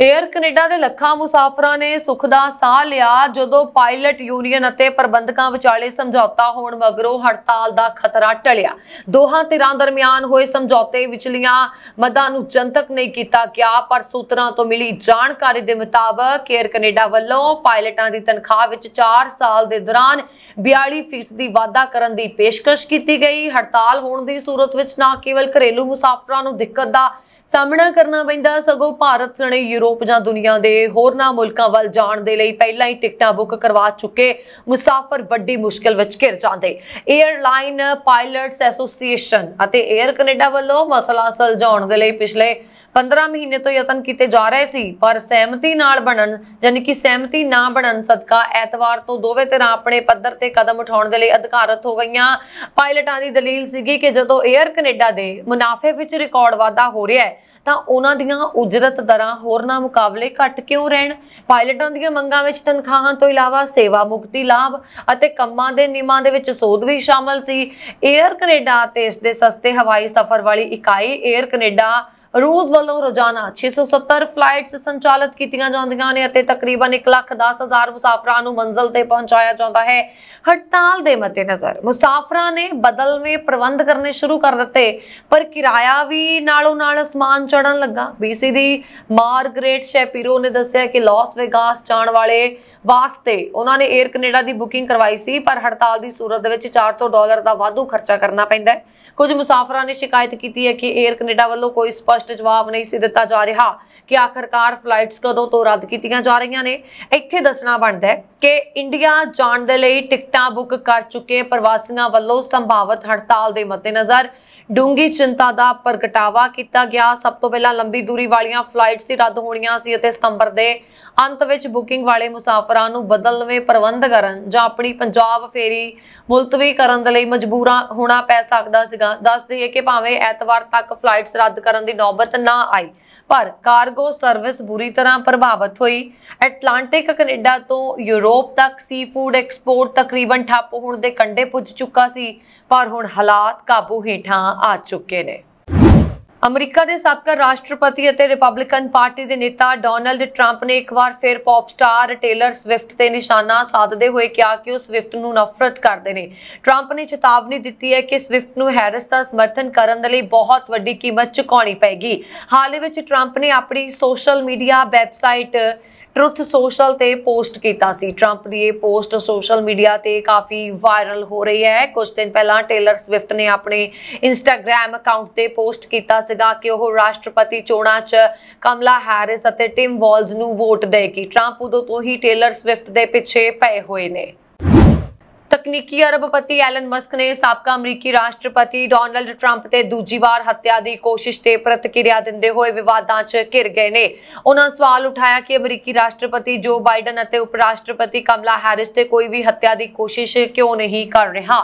ਏਅਰ ਕੈਨੇਡਾ ਦੇ ਲੱਖਾਂ ਮੁਸਾਫਰਾਂ ਨੇ ਸੁੱਖ ਦਾ ਸਾਹ ਲਿਆ ਜਦੋਂ ਪਾਇਲਟ ਯੂਨੀਅਨ ਅਤੇ ਪ੍ਰਬੰਧਕਾਂ ਵਿਚਾਲੇ ਸਮਝੌਤਾ ਹੋਣ ਮਗਰੋਂ ਹੜਤਾਲ ਦਾ ਖਤਰਾ ਟਲਿਆ ਦੋਹਾਂ ਧਿਰਾਂ ਦਰਮਿਆਨ ਹੋਏ ਸਮਝੌਤੇ ਵਿਚਲੀਆਂ ਮਦਾਂ ਨੂੰ ਜਨਤਕ ਨਹੀਂ ਕੀਤਾ ਗਿਆ ਪਰ ਸੂਤਰਾਂ ਤੋਂ ਮਿਲੀ ਜਾਣਕਾਰੀ ਦੇ ਮੁਤਾਬਕ ਏਅਰ ਕੈਨੇਡਾ ਵੱਲੋਂ ਪਾਇਲਟਾਂ ਦੀ ਤਨਖਾਹ ਵਿੱਚ 4 ਸਾਲ ਦੇ ਦੌਰਾਨ 42% ਦੀ ਵਾਧਾ ਕਰਨ ਦੀ ਪੇਸ਼ਕਸ਼ ਕੀਤੀ ਗਈ ਹੜਤਾਲ ਹੋਣ ਦੀ ਸੂਰਤ ਵਿੱਚ ਨਾ ਕੇਵਲ ਘਰੇਲੂ ਮੁਸਾਫਰਾਂ ਨੂੰ ਦਿੱਕਤ ਦਾ ਸਾਹਮਣਾ ਕਰਨਾ ਪੈਂਦਾ ਸਗੋਂ ਭਾਰਤ ਸਣੇ ਯੂਰਪ ਜਾਂ ਦੁਨੀਆ ਦੇ ਹੋਰਨਾਂ ਮੁਲਕਾਂ ਵੱਲ ਜਾਣ ਦੇ ਲਈ ਪਹਿਲਾਂ ਹੀ ਟਿਕਟਾਂ ਬੁੱਕ ਕਰਵਾ ਚੁੱਕੇ ਮੁਸਾਫਰ ਵੱਡੀ ਮੁਸ਼ਕਲ ਵਿੱਚ ਘਿਰ ਜਾਂਦੇ 에ਅਰਲਾਈਨ ਪਾਇਲਟਸ ਐਸੋਸੀਏਸ਼ਨ ਅਤੇ 에ਅਰ ਕੈਨੇਡਾ ਵੱਲੋਂ ਮਸਲਾ ਸੁਲਝਾਉਣ ਦੇ ਲਈ ਪਿਛਲੇ 15 ਮਹੀਨੇ ਤੋਂ ਯਤਨ ਕੀਤੇ ਜਾ ਰਹੇ ਸੀ ਪਰ ਸਹਿਮਤੀ ਨਾਲ ਬਣਨ ਯਾਨੀ ਕਿ ਸਹਿਮਤੀ ਨਾ ਬਣਨ ਸਦਕਾ ਐਤਵਾਰ ਤੋਂ ਦੋਵੇਂ ਤਰ੍ਹਾਂ ਆਪਣੇ ਪੱਧਰ ਤੇ ਕਦਮ ਉਠਾਉਣ ਦੇ ਲਈ ਅਧਿਕਾਰਤ ਹੋ ਗਈਆਂ ਪਾਇਲਟਾਂ ਦੀ ਦਲੀਲ ਸੀਗੀ ਕਿ ਜਦੋਂ 에ਅਰ ਕੈਨੇਡਾ ਦੇ ਮੁਨਾਫੇ ਵਿੱਚ ਰਿਕਾਰਡ ਵਾਧਾ ਹੋ ਰਿਹਾ ਹੈ ਤਾਂ ਉਹਨਾਂ ਦੀਆਂ ਉਜਰਤ ਦਰਾਂ ਹੋਰਨਾਂ ਮੁਕਾਬਲੇ ਘੱਟ ਕਿਉਂ ਰਹਿਣ ਪਾਇਲਟਾਂ ਦੀਆਂ ਮੰਗਾਂ ਵਿੱਚ ਤਨਖਾਹਾਂ ਤੋਂ ਇਲਾਵਾ ਸੇਵਾ ਮੁਕਤੀ ਲਾਭ ਅਤੇ ਕੰਮਾਂ ਦੇ ਨਿਯਮਾਂ ਦੇ ਵਿੱਚ ਸੋਧ ਵੀ ਸ਼ਾਮਲ ਸੀ 에ਅਰ ਕੈਨੇਡਾ ਤੇ ਇਸ ਦੇ ਸਸਤੇ ਹਵਾਈ ਸਫ਼ਰ ਵਾਲੀ ਇਕਾਈ 에ਅਰ ਕੈਨੇਡਾ ਰੂਸ ਵੱਲੋਂ ਰੋਜ਼ਾਨਾ 670 ਫਲਾਈਟਸ ਸੰਚਾਲਿਤ ਕੀਤੀਆਂ ਜਾਂਦੀਆਂ ਨੇ ਅਤੇ ਤਕਰੀਬਨ 110000 ਮੁਸਾਫਰਾਂ ਨੂੰ ਮੰਜ਼ਲ ਤੇ ਪਹੁੰਚਾਇਆ ਜਾਂਦਾ ਹੈ ਹੜਤਾਲ ਦੇ ਮੱਦੇਨਜ਼ਰ ਮੁਸਾਫਰਾਂ ਨੇ ਬਦਲਵੇਂ ਪ੍ਰਬੰਧ ਕਰਨੇ ਸ਼ੁਰੂ ਕਰ ਦਿੱਤੇ ਪਰ ਕਿਰਾਇਆ ਵੀ ਨਾਲੋਂ ਨਾਲ ਅਸਮਾਨ ਚੜਨ ਲੱਗਾ ਬੀਸੀ ਦੀ ਮਾਰਗਰੇਟ ਸ਼ੈਪੀਰੋ ਨੇ ਦੱਸਿਆ ਕਿ ਲਾਸ ਵੇਗਾਸ ਜਾਣ ਵਾਲੇ ਵਾਸਤੇ ਉਹਨਾਂ ਨੇ 에ਅਰ ਕੈਨੇਡਾ ਦੀ ਬੁਕਿੰਗ ਕਰਵਾਈ ਸੀ ਪਰ ਹੜਤਾਲ ਦੀ ਸੂਰਤ ਦੇ ਵਿੱਚ 400 ਡਾਲਰ ਦਾ ਵਾਧੂ ਖਰਚਾ ਕਰਨਾ ਪੈਂਦਾ ਹੈ ਕੁਝ ਮੁਸਾਫਰਾਂ ਨੇ ਸ਼ਿਕਾਇਤ ਕੀਤੀ ਹੈ ਕਿ 에ਅਰ ਕੈਨੇਡਾ ਵੱਲੋਂ ਕੋਈ ਸਪਸ਼ਟ ਸਪਸ਼ਟ ਜਵਾਬ ਨਹੀਂ ਸੀ ਦਿੱਤਾ ਜਾ ਰਿਹਾ ਕਿ ਆਖਰਕਾਰ ਫਲਾਈਟਸ ਕਦੋਂ ਤੋਂ ਰੱਦ ਕੀਤੀਆਂ ਜਾ ਰਹੀਆਂ ਨੇ ਇੱਥੇ ਦੱਸਣਾ ਬਣਦਾ ਹੈ ਕਿ ਇੰਡੀਆ ਜਾਣ ਦੇ ਲਈ ਟਿਕਟਾਂ ਬੁੱਕ ਕਰ ਚੁੱਕੇ ਪ੍ਰਵਾਸੀਆਂ ਵੱਲੋਂ ਸੰਭਾਵਿਤ ਹੜਤਾਲ ਦੇ ਮੱਦੇਨਜ਼ਰ ਡੂੰਗੀ ਚਿੰਤਾ ਦਾ ਪ੍ਰਗਟਾਵਾ ਕੀਤਾ ਗਿਆ ਸਭ ਤੋਂ ਪਹਿਲਾਂ ਲੰਬੀ ਦੂਰੀ ਵਾਲੀਆਂ ਫਲਾਈਟਸ ਦੀ ਰੱਦ ਹੋਣੀਆਂ ਸੀ ਅਤੇ ਸਤੰਬਰ ਦੇ ਅੰਤ ਵਿੱਚ ਬੁਕਿੰਗ ਵਾਲੇ ਮੁਸਾਫਰਾਂ ਨੂੰ ਬਦਲਵੇਂ ਪ੍ਰਬੰਧ ਕਰਨ ਜਾਂ ਆਪਣੀ ਪੰਜਾਬ ਫੇਰੀ ਮੁਲਤਵੀ ਕਰਨ ਦੇ ਲਈ ਮਜਬੂਰ ਹੋਣਾ ਪੈ ਸਕਦਾ ਸੀਗਾ ਦੱਸ ਦਈਏ ਕਿ ਭਾਵੇਂ ਐਤਵਾਰ ਤੱਕ ਫਲਾਈਟਸ ਰੱਦ ਕਰਨ ਦੀ ਨੌਬਤ ਨਾ ਆਈ ਪਰ ਕਾਰਗੋ ਸਰਵਿਸ ਬੁਰੀ ਤਰ੍ਹਾਂ ਪ੍ਰਭਾਵਿਤ ਹੋਈ ਐਟਲਾਂਟਿਕ ਕੈਨੇਡਾ ਤੋਂ ਯੂਰਪ ਤੱਕ ਸੀਫੂਡ ਐਕਸਪੋਰਟ ਤਕਰੀਬਨ ਠੱਪ ਹੋਣ ਦੇ ਕੰਡੇ ਪੁੱਜ ਚੁੱਕਾ ਸੀ ਪਰ ਹੁਣ ਹਾਲਾਤ ਕਾਬੂ ਹੇਠਾਂ ਆ ਚੁੱਕੇ ਨੇ ਅਮਰੀਕਾ ਦੇ ਸਾਬਕਾ ਰਾਸ਼ਟਰਪਤੀ ਅਤੇ ਰਿਪਬਲਿਕਨ ਪਾਰਟੀ ਦੇ ਨੇਤਾ ਡੋਨਲਡ ਟਰੰਪ ਨੇ ਇੱਕ ਵਾਰ ਫਿਰ ਪੌਪ ਸਟਾਰ ਟੇਲਰ ਸਵਿਫਟ ਤੇ ਨਿਸ਼ਾਨਾ ਸਾਧਦੇ ਹੋਏ ਕਿਹਾ ਕਿ ਉਹ ਸਵਿਫਟ ਨੂੰ ਨਫ਼ਰਤ ਕਰਦੇ ਨੇ ਟਰੰਪ ਨੇ ਚੇਤਾਵਨੀ ਦਿੱਤੀ ਹੈ ਕਿ ਸਵਿਫਟ ਨੂੰ ਹੈਰਿਸ ਦਾ ਸਮਰਥਨ ਕਰਨ ਦੇ ਲਈ ਬਹੁਤ ਵੱਡੀ ਕੀਮਤ ਚੁਕਾਉਣੀ ਪੈਗੀ ਹਾਲ ਹੀ ਵਿੱਚ ਟਰੰਪ ਨੇ ਆਪਣੀ social media website Truth Social ਤੇ ਪੋਸਟ ਕੀਤਾ ਸੀ 트럼ਪ ਦੀ ਇਹ ਪੋਸਟ ਸੋਸ਼ਲ ਮੀਡੀਆ ਤੇ ਕਾਫੀ ਵਾਇਰਲ ਹੋ ਰਹੀ ਹੈ ਕੁਝ ਦਿਨ ਪਹਿਲਾਂ ਟੇਲਰ ਸਵਿਫਟ ਨੇ ਆਪਣੇ ਇੰਸਟਾਗ੍ਰam ਅਕਾਊਂਟ ਤੇ ਪੋਸਟ ਕੀਤਾ ਸੀਗਾ ਕਿ ਉਹ ਰਾਸ਼ਟਰਪਤੀ ਚੋਣਾਂ 'ਚ ਕਮਲਾ ਹੈਰਿਸ ਅਤੇ ਟਿਮ ਵਾਲਜ਼ ਨੂੰ ਵੋਟ ਦੇਗੀ 트럼ਪ ਉਦੋਂ ਤੋਂ ਹੀ ਟੇਲਰ ਸਵਿਫਟ ਦੇ ਪਿੱਛੇ ਪਏ ਹੋਏ ਨੇ ਤਕਨੀਕੀ ਅਰਬਪਤੀ ਐਲਨ ਮਸਕ ਨੇ ਸਾਬਕਾ ਅਮਰੀਕੀ ਰਾਸ਼ਟਰਪਤੀ ਡੋਨਲਡ ਟਰੰਪ ਤੇ ਦੂਜੀ ਵਾਰ ਹੱਤਿਆ ਦੀ ਕੋਸ਼ਿਸ਼ ਤੇ ਪ੍ਰਤੀਕਿਰਿਆ ਦਿੰਦੇ ਹੋਏ ਵਿਵਾਦਾਂ 'ਚ ਘਿਰ ਗਏ ਨੇ ਉਹਨਾਂ ਸਵਾਲ ਉਠਾਇਆ ਕਿ ਅਮਰੀਕੀ ਰਾਸ਼ਟਰਪਤੀ ਜੋ ਬਾਈਡਨ ਅਤੇ ਉਪ ਰਾਸ਼ਟਰਪਤੀ ਕਮਲਾ ਹੈਰਿਸ ਤੇ ਕੋਈ ਵੀ ਹੱਤਿਆ ਦੀ ਕੋਸ਼ਿਸ਼ ਕਿਉਂ ਨਹੀਂ ਕਰ ਰਿਹਾ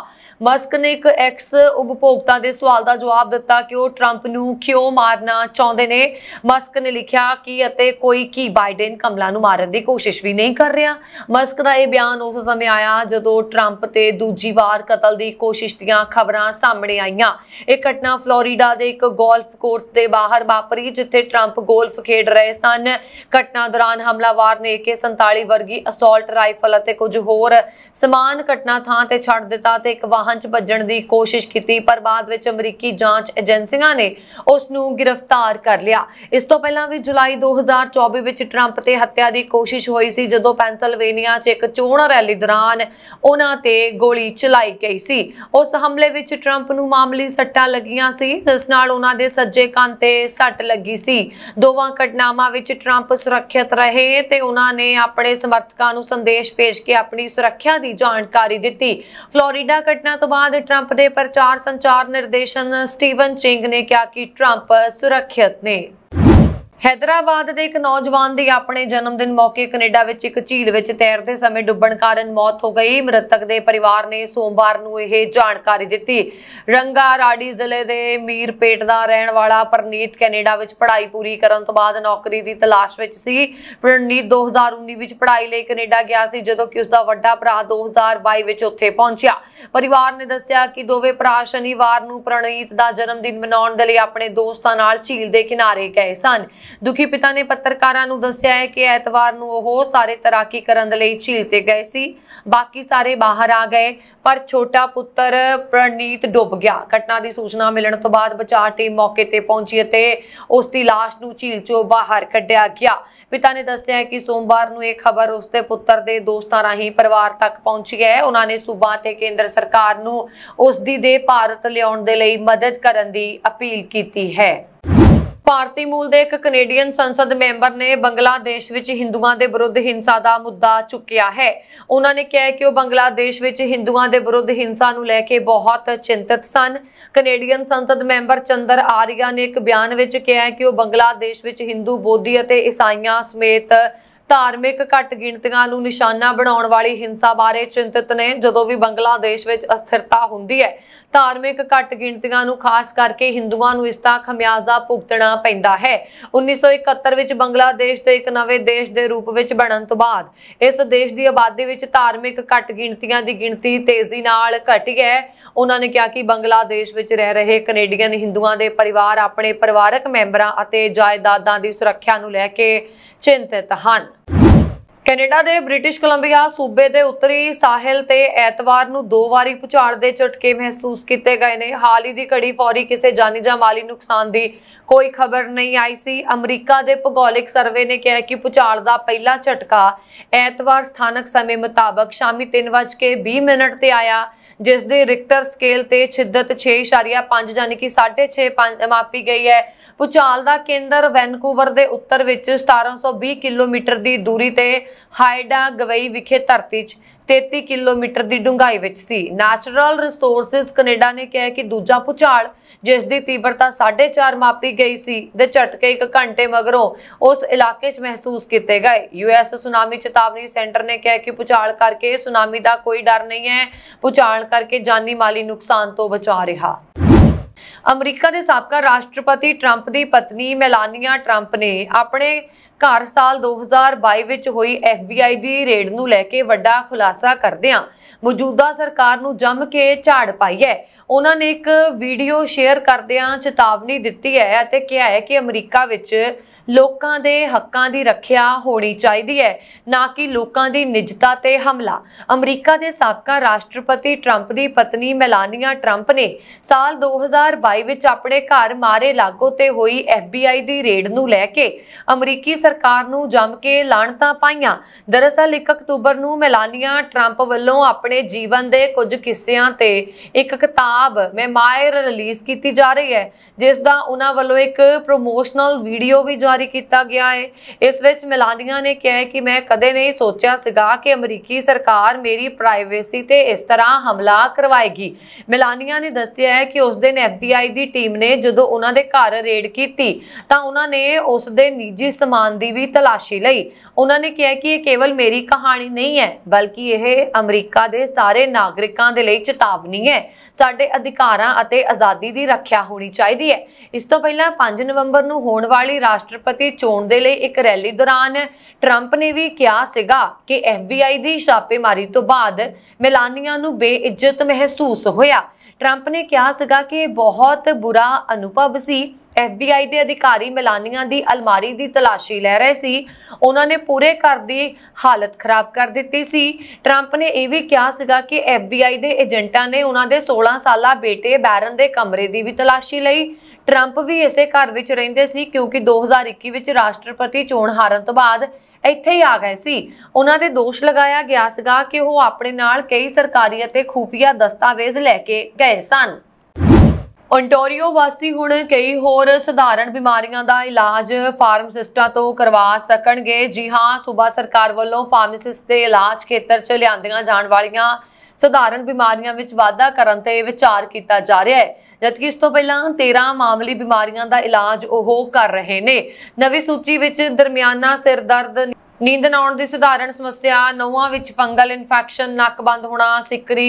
ਮਸਕ ਨੇ ਇੱਕ ਐਕਸ ਉਪਭੋਗਤਾ ਦੇ ਸਵਾਲ ਦਾ ਜਵਾਬ ਦਿੱਤਾ ਕਿ ਉਹ ਟਰੰਪ ਨੂੰ ਕਿਉਂ ਮਾਰਨਾ ਚਾਹੁੰਦੇ ਨੇ ਮਸਕ ਨੇ ਲਿਖਿਆ ਕਿ ਅਤੇ ਕੋਈ ਕੀ ਬਾਈਡਨ ਕਮਲਾ ਨੂੰ ਮਾਰਨ ਦੀ ਕੋਸ਼ਿਸ਼ ਵੀ ਨਹੀਂ ਕਰ ਰਿਹਾ ਮਸਕ ਦਾ ਇਹ ਬਿਆਨ ਉਸ ਸਮੇਂ ਆਇਆ ਜਦੋਂ ਟਰੰਪ ਤੇ ਦੂਜੀ ਵਾਰ ਕਤਲ ਦੀ ਕੋਸ਼ਿਸ਼ ਦੀਆਂ ਖਬਰਾਂ ਸਾਹਮਣੇ ਆਈਆਂ ਇਹ ਘਟਨਾ ਫਲੋਰੀਡਾ ਦੇ ਇੱਕ ਗੋਲਫ ਕੋਰਸ ਦੇ ਬਾਹਰ ਵਾਪਰੀ ਜਿੱਥੇ ਟਰੰਪ ਗੋਲਫ ਖੇਡ ਰਹੇ ਸਨ ਘਟਨਾ ਦੌਰਾਨ ਹਮਲਾਵਰ ਨੇ AK-47 ਵਰਗੀ ਅਸੌਲਟ ਰਾਈਫਲ ਅਤੇ ਕੁਝ ਹੋਰ ਸਮਾਨ ਘਟਨਾ ਥਾਂ ਤੇ ਛੱਡ ਦਿੱਤਾ ਤੇ ਇੱਕ ਵਾਹਨ 'ਚ ਭੱਜਣ ਦੀ ਕੋਸ਼ਿਸ਼ ਕੀਤੀ ਪਰ ਬਾਅਦ ਵਿੱਚ ਅਮਰੀਕੀ ਜਾਂਚ ਏਜੰਸੀਆਂ ਨੇ ਉਸ ਨੂੰ ਗ੍ਰਿਫਤਾਰ ਕਰ ਲਿਆ ਇਸ ਤੋਂ ਪਹਿਲਾਂ ਵੀ ਜੁਲਾਈ 2024 ਵਿੱਚ ਟਰੰਪ ਤੇ ਹੱਤਿਆ ਦੀ ਕੋਸ਼ਿਸ਼ ਹੋਈ ਸੀ ਜਦੋਂ ਪੈਂਸਿਲਵੇਨੀਆ 'ਚ ਇੱਕ ਚੋਣ ਰੈਲੀ ਦੌਰਾਨ ਉਹਨਾਂ ਤੇ ਤੇ ਗੋਲੀ ਚਲਾਈ ਗਈ ਸੀ ਉਸ ਹਮਲੇ ਵਿੱਚ ਟਰੰਪ ਨੂੰ ਮਾਮਲੀ ਸੱਟਾਂ ਲੱਗੀਆਂ ਸੀ ਜਿਸ ਨਾਲ ਉਹਨਾਂ ਦੇ ਸੱਜੇ ਕੰਨ ਤੇ ਸੱਟ ਲੱਗੀ ਸੀ ਦੋਵਾਂ ਘਟਨਾਵਾਂ ਵਿੱਚ ਟਰੰਪ ਸੁਰੱਖਿਅਤ ਰਹੇ ਤੇ ਉਹਨਾਂ ਨੇ ਆਪਣੇ ਸਮਰਥਕਾਂ ਨੂੰ ਸੰਦੇਸ਼ ਭੇਜ ਕੇ ਆਪਣੀ ਸੁਰੱਖਿਆ ਦੀ ਜਾਣਕਾਰੀ ਦਿੱਤੀ ਫਲੋਰੀਡਾ ਘਟਨਾ ਤੋਂ ਬਾਅਦ ਟਰੰਪ ਦੇ ਪ੍ਰਚਾਰ ਸੰਚਾਰ ਨਿਰਦੇਸ਼ਨ ਸਟੀਵਨ ਚਿੰਗ ਨੇ ਕਿਹਾ ਕਿ ਟਰੰਪ ਸੁਰੱਖਿਅਤ ਨੇ ਹੈਦਰਾਬਾਦ ਦੇ ਇੱਕ ਨੌਜਵਾਨ ਦੀ ਆਪਣੇ ਜਨਮ ਦਿਨ ਮੌਕੇ ਕੈਨੇਡਾ ਵਿੱਚ ਇੱਕ ਝੀਲ ਵਿੱਚ ਤੈਰਦੇ ਸਮੇਂ ਡੁੱਬਣ ਕਾਰਨ ਮੌਤ ਹੋ ਗਈ ਮ੍ਰਿਤਕ ਦੇ ਪਰਿਵਾਰ ਨੇ ਸੋਮਵਾਰ ਨੂੰ ਇਹ ਜਾਣਕਾਰੀ ਦਿੱਤੀ ਰੰਗਾ ਰਾੜੀ ਜ਼ਿਲ੍ਹੇ ਦੇ ਮੀਰਪੇਟ ਦਾ ਰਹਿਣ ਵਾਲਾ ਪ੍ਰਨੀਤ ਕੈਨੇਡਾ ਵਿੱਚ ਪੜ੍ਹਾਈ ਪੂਰੀ ਕਰਨ ਤੋਂ ਬਾਅਦ ਨੌਕਰੀ ਦੀ ਤਲਾਸ਼ ਵਿੱਚ ਸੀ ਪ੍ਰਨੀਤ 2019 ਵਿੱਚ ਪੜ੍ਹਾਈ ਲਈ ਕੈਨੇਡਾ ਗਿਆ ਸੀ ਜਦੋਂ ਕਿ ਉਸ ਦਾ ਵੱਡਾ ਭਰਾ 2022 ਵਿੱਚ ਉੱਥੇ ਪਹੁੰਚਿਆ ਪਰਿਵਾਰ ਨੇ ਦੱਸਿਆ ਕਿ ਦੋਵੇਂ ਭਰਾ ਸ਼ਨੀਵਾਰ ਨੂੰ ਪ੍ਰਨੀਤ ਦਾ ਜਨਮ ਦਿਨ ਮਨਾਉਣ ਦੇ ਲਈ ਆਪਣੇ ਦੋਸਤਾਂ ਨਾਲ ਝੀਲ ਦੇ ਕਿਨਾਰੇ ਗਏ ਸਨ ਦੁਖੀ ਪਿਤਾ ਨੇ ਪੱਤਰਕਾਰਾਂ ਨੂੰ ਦੱਸਿਆ ਹੈ ਕਿ ਐਤਵਾਰ ਨੂੰ ਉਹ ਸਾਰੇ ਤਰਾਕੀ ਕਰਨ ਲਈ ਝੀਲ ਤੇ ਗਏ ਸੀ ਬਾਕੀ ਸਾਰੇ ਬਾਹਰ ਆ ਗਏ ਪਰ ਛੋਟਾ ਪੁੱਤਰ ਪ੍ਰਨੀਤ ਡੁੱਬ ਗਿਆ ਘਟਨਾ ਦੀ ਸੂਚਨਾ ਮਿਲਣ ਤੋਂ ਬਾਅਦ ਬਚਾਅ ਟੀਮ ਮੌਕੇ ਤੇ ਪਹੁੰਚੀ ਅਤੇ ਉਸ ਦੀ লাশ ਨੂੰ ਝੀਲ ਚੋਂ ਬਾਹਰ ਕੱਢਿਆ ਗਿਆ ਪਿਤਾ ਨੇ ਦੱਸਿਆ ਕਿ ਸੋਮਵਾਰ ਨੂੰ ਇਹ ਖਬਰ ਉਸ ਦੇ ਪੁੱਤਰ ਦੇ ਦੋਸਤਾਂ ਰਾਹੀਂ ਪਰਿਵਾਰ ਤੱਕ ਪਹੁੰਚੀ ਹੈ ਉਹਨਾਂ ਨੇ ਸੂਬਾ ਤੇ ਕੇਂਦਰ ਸਰਕਾਰ ਨੂੰ ਉਸ ਦੀ ਦੇ ਭਾਰਤ ਲਿਆਉਣ ਦੇ ਲਈ ਮਦਦ ਕਰਨ ਦੀ ਅਪੀਲ ਕੀਤੀ ਹੈ ਭਾਰਤੀ ਮੂਲ ਦੇ ਇੱਕ ਕੈਨੇਡੀਅਨ ਸੰਸਦ ਮੈਂਬਰ ਨੇ ਬੰਗਲਾਦੇਸ਼ ਵਿੱਚ ਹਿੰਦੂਆਂ ਦੇ ਵਿਰੁੱਧ ਹਿੰਸਾ ਦਾ ਮੁੱਦਾ ਚੁੱਕਿਆ ਹੈ ਉਹਨਾਂ ਨੇ ਕਿਹਾ ਕਿ ਉਹ ਬੰਗਲਾਦੇਸ਼ ਵਿੱਚ ਹਿੰਦੂਆਂ ਦੇ ਵਿਰੁੱਧ ਹਿੰਸਾ ਨੂੰ ਲੈ ਕੇ ਬਹੁਤ ਚਿੰਤਤ ਸਨ ਕੈਨੇਡੀਅਨ ਸੰਸਦ ਮੈਂਬਰ ਚੰਦਰ ਆਰੀਆ ਨੇ ਇੱਕ ਬਿਆਨ ਵਿੱਚ ਕਿਹਾ ਕਿ ਉਹ ਬੰਗਲਾਦੇਸ਼ ਵਿੱਚ ਹਿੰਦੂ ਬੋਧੀ ਅਤੇ ਈਸਾਈਆਂ ਸਮੇਤ ਧਾਰਮਿਕ ਘੱਟ ਗਿਣਤੀਆਂ ਨੂੰ ਨਿਸ਼ਾਨਾ ਬਣਾਉਣ ਵਾਲੀ ਹਿੰਸਾ ਬਾਰੇ ਚਿੰਤਤ ਨੇ ਜਦੋਂ ਵੀ ਬੰਗਲਾਦੇਸ਼ ਵਿੱਚ ਅਸਥਿਰਤਾ ਹੁੰਦੀ ਹੈ ਧਾਰਮਿਕ ਘੱਟ ਗਿਣਤੀਆਂ ਨੂੰ ਖਾਸ ਕਰਕੇ ਹਿੰਦੂਆਂ ਨੂੰ ਇਸ ਦਾ ਖਮਿਆਜ਼ਾ ਭੁਗਤਣਾ ਪੈਂਦਾ ਹੈ 1971 ਵਿੱਚ ਬੰਗਲਾਦੇਸ਼ ਦੇ ਇੱਕ ਨਵੇਂ ਦੇਸ਼ ਦੇ ਰੂਪ ਵਿੱਚ ਬਣਨ ਤੋਂ ਬਾਅਦ ਇਸ ਦੇਸ਼ ਦੀ ਆਬਾਦੀ ਵਿੱਚ ਧਾਰਮਿਕ ਘੱਟ ਗਿਣਤੀਆਂ ਦੀ ਗਿਣਤੀ ਤੇਜ਼ੀ ਨਾਲ ਘਟੀ ਹੈ ਉਹਨਾਂ ਨੇ ਕਿਹਾ ਕਿ ਬੰਗਲਾਦੇਸ਼ ਵਿੱਚ ਰਹਿ ਰਹੇ ਕੈਨੇਡੀਅਨ ਹਿੰਦੂਆਂ ਦੇ ਪਰਿਵਾਰ ਆਪਣੇ ਪਰਿਵਾਰਕ ਮੈਂਬਰਾਂ ਅਤੇ ਜਾਇਦਾਦਾਂ ਦੀ ਸੁਰੱਖਿਆ ਨੂੰ ਲੈ ਕੇ ਚਿੰਤਤ ਹਨ ਕੈਨੇਡਾ ਦੇ ਬ੍ਰਿਟਿਸ਼ ਕੋਲੰਬੀਆ ਸੂਬੇ ਦੇ ਉੱਤਰੀ ਸਾਹਿਲ ਤੇ ਐਤਵਾਰ ਨੂੰ ਦੋ ਵਾਰੀ ਪੁਚਾੜ ਦੇ ਝਟਕੇ ਮਹਿਸੂਸ ਕੀਤੇ ਗਏ ਨੇ ਹਾਲ ਹੀ ਦੀ ਘੜੀ ਫੌਰੀ ਕਿਸੇ ਜਾਨੀ ਜਾਂ ਮਾਲੀ ਨੁਕਸਾਨ ਦੀ ਕੋਈ ਖਬਰ ਨਹੀਂ ਆਈ ਸੀ ਅਮਰੀਕਾ ਦੇ ਭੂਗੋਲਿਕ ਸਰਵੇ ਨੇ ਕਿਹਾ ਕਿ ਪੁਚਾੜ ਦਾ ਪਹਿਲਾ ਝਟਕਾ ਐਤਵਾਰ ਸਥਾਨਕ ਸਮੇਂ ਮੁਤਾਬਕ ਸ਼ਾਮੀ 3:20 ਮਿੰਟ ਤੇ ਆਇਆ ਜਿਸ ਦੇ ਰਿਕਟਰ ਸਕੇਲ ਤੇ ਛਿੱਦਤ 6.5 ਜਾਨੀ ਕਿ 6.5 ਮਾਪੀ ਗਈ ਹੈ ਭੁਚਾਲ ਦਾ ਕੇਂਦਰ ਵੈਨਕੂਵਰ ਦੇ ਉੱਤਰ ਵਿੱਚ 1720 ਕਿਲੋਮੀਟਰ ਦੀ ਦੂਰੀ ਤੇ ਹਾਈਡਾ ਗਵਈ ਵਿਖੇ ਧਰਤੀ 'ਚ 33 ਕਿਲੋਮੀਟਰ ਦੀ ਡੂੰਘਾਈ ਵਿੱਚ ਸੀ ਨੈਚੁਰਲ ਰਿਸੋਰਸਸ ਕੈਨੇਡਾ ਨੇ ਕਿਹਾ ਕਿ ਦੂਜਾ ਭੁਚਾਲ ਜਿਸ ਦੀ ਤੀਬਰਤਾ 4.5 ਮਾਪੀ ਗਈ ਸੀ ਦੇ ਝਟਕੇ 1 ਘੰਟੇ ਮਗਰੋਂ ਉਸ ਇਲਾਕੇ 'ਚ ਮਹਿਸੂਸ ਕੀਤੇ ਗਏ ਯੂਐਸ ਸੁਨਾਮੀ ਚੇਤਾਵਨੀ ਸੈਂਟਰ ਨੇ ਕਿਹਾ ਕਿ ਭੁਚਾਲ ਕਰਕੇ ਸੁਨਾਮੀ ਦਾ ਕੋਈ ਡਰ ਨਹੀਂ ਹੈ ਭੁਚਾਲ ਕਰਕੇ ਜਾਨੀ ਮਾਲੀ ਨੁਕਸਾਨ ਤੋਂ ਬਚਾ ਰਿਹਾ ਅਮਰੀਕਾ ਦੇ ਸਾਬਕਾ ਰਾਸ਼ਟਰਪਤੀ ਟਰੰਪ ਦੀ ਪਤਨੀ ਮੈਲਾਨੀਆ ਟਰੰਪ ਨੇ ਆਪਣੇ ਘਰ ਸਾਲ 2022 ਵਿੱਚ ਹੋਈ ਐਫਬੀਆਈ ਦੀ ਰੇਡ ਨੂੰ ਲੈ ਕੇ ਵੱਡਾ ਖੁਲਾਸਾ ਕਰਦਿਆਂ ਮੌਜੂਦਾ ਸਰਕਾਰ ਨੂੰ ਜੰਮ ਕੇ ਝਾੜ ਪਾਈ ਹੈ ਉਹਨਾਂ ਨੇ ਇੱਕ ਵੀਡੀਓ ਸ਼ੇਅਰ ਕਰਦਿਆਂ ਚੇਤਾਵਨੀ ਦਿੱਤੀ ਹੈ ਅਤੇ ਕਿਹਾ ਹੈ ਕਿ ਅਮਰੀਕਾ ਵਿੱਚ ਲੋਕਾਂ ਦੇ ਹੱਕਾਂ ਦੀ ਰੱਖਿਆ ਹੋਣੀ ਚਾਹੀਦੀ ਹੈ ਨਾ ਕਿ ਲੋਕਾਂ ਦੀ ਨਿੱਜਤਾ ਤੇ ਹਮਲਾ ਅਮਰੀਕਾ ਦੇ ਸਾਬਕਾ ਰਾਸ਼ਟਰਪਤੀ ਟਰੰਪ ਦੀ ਪਤਨੀ ਮੈਲਾਨੀਆ ਟਰੰਪ ਨੇ ਸਾਲ 2022 ਵਿੱਚ ਆਪਣੇ ਘਰ ਮਾਰੇ ਲਾਗੋ ਤੇ ਹੋਈ ਐਫਬੀਆਈ ਦੀ ਰੇਡ ਨੂੰ ਲੈ ਕੇ ਅਮਰੀਕੀ ਸਰਕਾਰ ਨੂੰ ਜੰਮ ਕੇ ਲਾਣਤਾ ਪਾਈਆਂ ਦਰਅਸਲ 1 ਅਕਤੂਬਰ ਨੂੰ ਮੈਲਾਨੀਆ ਟਰੰਪ ਵੱਲੋਂ ਆਪਣੇ ਜੀਵਨ ਦੇ ਕੁਝ ਕਿੱਸਿਆਂ ਤੇ ਇੱਕ ਕਿਤਾਬ ਮੈਮਾਇਰ ਰਿਲੀਜ਼ ਕੀਤੀ ਜਾ ਰਹੀ ਹੈ ਜਿਸ ਦਾ ਉਹਨਾਂ ਵੱਲੋਂ ਇੱਕ ਪ੍ਰੋਮੋਸ਼ਨਲ ਵੀਡੀਓ ਵੀ ਜਾਰੀ ਕੀਤਾ ਗਿਆ ਹੈ ਇਸ ਵਿੱਚ ਮੈਲਾਨੀਆ ਨੇ ਕਿਹਾ ਕਿ ਮੈਂ ਕਦੇ ਨਹੀਂ ਸੋਚਿਆ ਸੀਗਾ ਕਿ ਅਮਰੀਕੀ ਸਰਕਾਰ ਮੇਰੀ ਪ੍ਰਾਈਵੇਸੀ ਤੇ ਇਸ ਤਰ੍ਹਾਂ ਹਮਲਾ ਕਰਵਾਏਗੀ ਮੈਲਾਨੀਆ ਨੇ ਦੱਸਿਆ ਹੈ ਕਿ ਉਸ ਦਿਨ ਐਫਬੀਆਈ ਦੀ ਟੀਮ ਨੇ ਜਦੋਂ ਉਹਨਾਂ ਦੇ ਘਰ ਰੇਡ ਕੀਤੀ ਤਾਂ ਉਹਨਾਂ ਨੇ ਉਸ ਦੇ ਨਿੱਜੀ ਸਮਾਨ ਦੀ ਵੀ ਤਲਾਸ਼ੀ ਲਈ ਉਹਨਾਂ ਨੇ ਕਿਹਾ ਕਿ ਇਹ ਕੇਵਲ ਮੇਰੀ ਕਹਾਣੀ ਨਹੀਂ ਹੈ ਬਲਕਿ ਇਹ ਅਮਰੀਕਾ ਦੇ ਸਾਰੇ ਨਾਗਰਿਕਾਂ ਦੇ ਲਈ ਚੇਤਾਵਨੀ ਹੈ ਸਾਡੇ ਅਧਿਕਾਰਾਂ ਅਤੇ ਆਜ਼ਾਦੀ ਦੀ ਰੱਖਿਆ ਹੋਣੀ ਚਾਹੀਦੀ ਹੈ ਇਸ ਤੋਂ ਪਹਿਲਾਂ 5 ਨਵੰਬਰ ਨੂੰ ਹੋਣ ਵਾਲੀ ਰਾਸ਼ਟਰਪਤੀ ਚੋਣ ਦੇ ਲਈ ਇੱਕ ਰੈਲੀ ਦੌਰਾਨ ਟਰੰਪ ਨੇ ਵੀ ਕਿਹਾ ਸੀਗਾ ਕਿ ਐਫਬੀਆਈ ਦੀ ਛਾਪੇਮਾਰੀ ਤੋਂ ਬਾਅਦ ਮਿਲਾਨੀਆਂ ਨੂੰ ਬੇਇੱਜ਼ਤ ਮਹਿਸੂਸ ਹੋਇਆ ਟਰੰਪ ਨੇ ਕਿਹਾ ਸੀਗਾ ਕਿ ਬਹੁਤ ਬੁਰਾ ਅਨੁਭਵ ਸੀ ਐਫਬੀਆਈ ਦੇ ਅਧਿਕਾਰੀ ਮਿਲਾਨੀਆਂ ਦੀ ਅਲਮਾਰੀ ਦੀ ਤਲਾਸ਼ੀ ਲੈ ਰਹੇ ਸੀ ਉਹਨਾਂ ਨੇ ਪੂਰੇ ਘਰ ਦੀ ਹਾਲਤ ਖਰਾਬ ਕਰ ਦਿੱਤੀ ਸੀ ਟਰੰਪ ਨੇ ਇਹ ਵੀ ਕਿਹਾ ਸੀਗਾ ਕਿ ਐਫਬੀਆਈ ਦੇ ਏਜੰਟਾਂ ਨੇ ਉਹਨਾਂ ਦੇ 16 ਸਾਲਾ ਬੇਟੇ ਬੈਰਨ ਦੇ ਕਮਰੇ ਦੀ ਵੀ ਤਲਾਸ਼ੀ ਲਈ ਟਰੰਪ ਵੀ ਇਸੇ ਘਰ ਵਿੱਚ ਰਹਿੰਦੇ ਸੀ ਕਿਉਂਕਿ 2021 ਵਿੱਚ ਰਾਸ਼ਟਰਪਤੀ ਚੋਣ ਹਾਰਨ ਤੋਂ ਬਾਅਦ ਇੱਥੇ ਹੀ ਆ ਗਏ ਸੀ ਉਹਨਾਂ ਦੇ ਦੋਸ਼ ਲਗਾਇਆ ਗਿਆ ਸੀਗਾ ਕਿ ਉਹ ਆਪਣੇ ਨਾਲ ਕਈ ਸਰਕਾਰੀ ਅਤੇ ਖੂਫੀਆ ਦਸਤਾਵੇਜ਼ ਲੈ ਕੇ ਗਏ ਸਨ ਓਨਟਾਰੀਓ ਵਾਸੀ ਹੁਣ ਕਈ ਹੋਰ ਸਧਾਰਨ ਬਿਮਾਰੀਆਂ ਦਾ ਇਲਾਜ ਫਾਰਮਾਸਿਸਟਾਂ ਤੋਂ ਕਰਵਾ ਸਕਣਗੇ ਜੀ ਹਾਂ ਸੂਬਾ ਸਰਕਾਰ ਵੱਲੋਂ ਫਾਰਮਾਸਿਸਟ ਦੇ ਇਲਾਜ ਖੇਤਰ 'ਚ ਲਿਆਂਦੀਆਂ ਜਾਣ ਵਾਲੀਆਂ ਸਧਾਰਨ ਬਿਮਾਰੀਆਂ ਵਿੱਚ ਵਾਧਾ ਕਰਨ ਤੇ ਵਿਚਾਰ ਕੀਤਾ ਜਾ ਰਿਹਾ ਹੈ ਜਦਕਿ ਇਸ ਤੋਂ ਪਹਿਲਾਂ 13 ਮਾਮਲੀ ਬਿਮਾਰੀਆਂ ਦਾ ਇਲਾਜ ਉਹ ਕਰ ਰਹੇ ਨੇ ਨਵੀਂ ਸੂਚੀ ਵਿੱਚ ਦਰਮਿਆਨਾ ਸਿਰ ਦਰਦ ਨੀਂਦ ਨਾ ਆਉਣ ਦੀ ਸਧਾਰਨ ਸਮੱਸਿਆ ਨੌਆਂ ਵਿੱਚ ਫੰਗਲ ਇਨਫੈਕਸ਼ਨ ਨੱਕ ਬੰਦ ਹੋਣਾ ਸਿਕਰੀ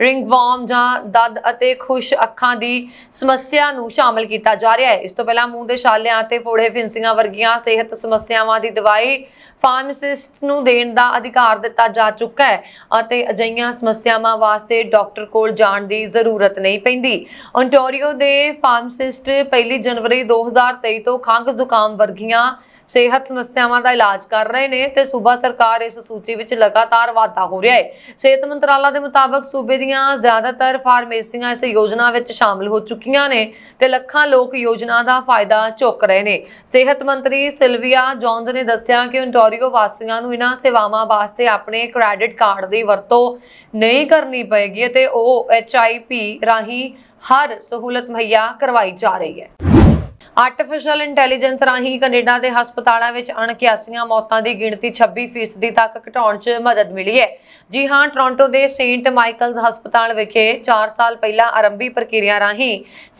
ਰਿੰਗਵਾਰਮ ਜਾਂ ਦਦ ਅਤੇ ਖੁਸ਼ ਅੱਖਾਂ ਦੀ ਸਮੱਸਿਆ ਨੂੰ ਸ਼ਾਮਲ ਕੀਤਾ ਜਾ ਰਿਹਾ ਹੈ ਇਸ ਤੋਂ ਪਹਿਲਾਂ ਮੂੰਹ ਦੇ ਛਾਲਿਆਂ ਅਤੇ ਫੋੜੇ ਫਿੰਸੀਆਂ ਵਰਗੀਆਂ ਸਿਹਤ ਸਮੱਸਿਆਵਾਂ ਦੀ ਦਵਾਈ ਫਾਰਮਾਸਿਸਟ ਨੂੰ ਦੇਣ ਦਾ ਅਧਿਕਾਰ ਦਿੱਤਾ ਜਾ ਚੁੱਕਾ ਹੈ ਅਤੇ ਅਜਈਆਂ ਸਮੱਸਿਆਵਾਂ ਵਾਸਤੇ ਡਾਕਟਰ ਕੋਲ ਜਾਣ ਦੀ ਜ਼ਰੂਰਤ ਨਹੀਂ ਪੈਂਦੀ ਓਨਟਾਰੀਓ ਦੇ ਫਾਰਮਾਸਿਸਟ 1 ਜਨਵਰੀ 2023 ਤੋਂ ਖੰਗ ਜ਼ੁਕਾਮ ਵਰਗੀਆਂ ਸਿਹਤ ਸਮੱਸਿਆਵਾਂ ਦਾ ਇਲਾਜ ਕਰ ਰਹੇ ਨੇ ਤੇ ਸੂਬਾ ਸਰਕਾਰ ਇਸ ਸੂਚੀ ਵਿੱਚ ਲਗਾਤਾਰ ਵਾਧਾ ਹੋ ਰਿਹਾ ਹੈ ਸਿਹਤ ਮੰਤਰਾਲਾ ਦੇ ਮੁਤਾਬਕ ਸੂਬੇ ਦੀਆਂ ਜ਼ਿਆਦਾਤਰ ਫਾਰਮੇਸੀਆਂ ਇਸ ਯੋਜਨਾ ਵਿੱਚ ਸ਼ਾਮਲ ਹੋ ਚੁੱਕੀਆਂ ਨੇ ਤੇ ਲੱਖਾਂ ਲੋਕ ਯੋਜਨਾ ਦਾ ਫਾਇਦਾ ਚੁੱਕ ਰਹੇ ਨੇ ਸਿਹਤ ਮੰਤਰੀ ਸਿਲਵੀਆ ਜੌਨਸ ਨੇ ਦੱਸਿਆ ਕਿ ਓਨਟਾਰੀਓ ਵਾਸੀਆਂ ਨੂੰ ਇਹਨਾਂ ਸੇਵਾਵਾਂ ਵਾਸਤੇ ਆਪਣੇ ਕ੍ਰੈਡਿਟ ਕਾਰਡ ਦੀ ਵਰਤੋਂ ਨਹੀਂ ਕਰਨੀ ਪਏਗੀ ਤੇ ਉਹ ਐਚਆਈਪੀ ਰਾਹੀਂ ਹਰ ਸਹੂਲਤ ਮੁਹੱਈਆ ਕਰਵਾਈ ਜਾ ਰਹੀ ਹੈ ਆਰਟੀਫੀਸ਼ੀਅਲ ਇੰਟੈਲੀਜੈਂਸ ਰਾਹੀਂ ਕੈਨੇਡਾ ਦੇ ਹਸਪਤਾਲਾਂ ਵਿੱਚ ਅਣਕਿਆਸੀਆਂ ਮੌਤਾਂ ਦੀ ਗਿਣਤੀ 26% ਤੱਕ ਘਟਾਉਣ 'ਚ ਮਦਦ ਮਿਲੀ ਹੈ ਜੀ ਹਾਂ ਟੋਰਾਂਟੋ ਦੇ ਸੇਂਟ ਮਾਈਕਲਸ ਹਸਪਤਾਲ ਵਿਖੇ 4 ਸਾਲ ਪਹਿਲਾਂ ਆਰੰਭੀ ਪ੍ਰਕਿਰਿਆ ਰਾਹੀਂ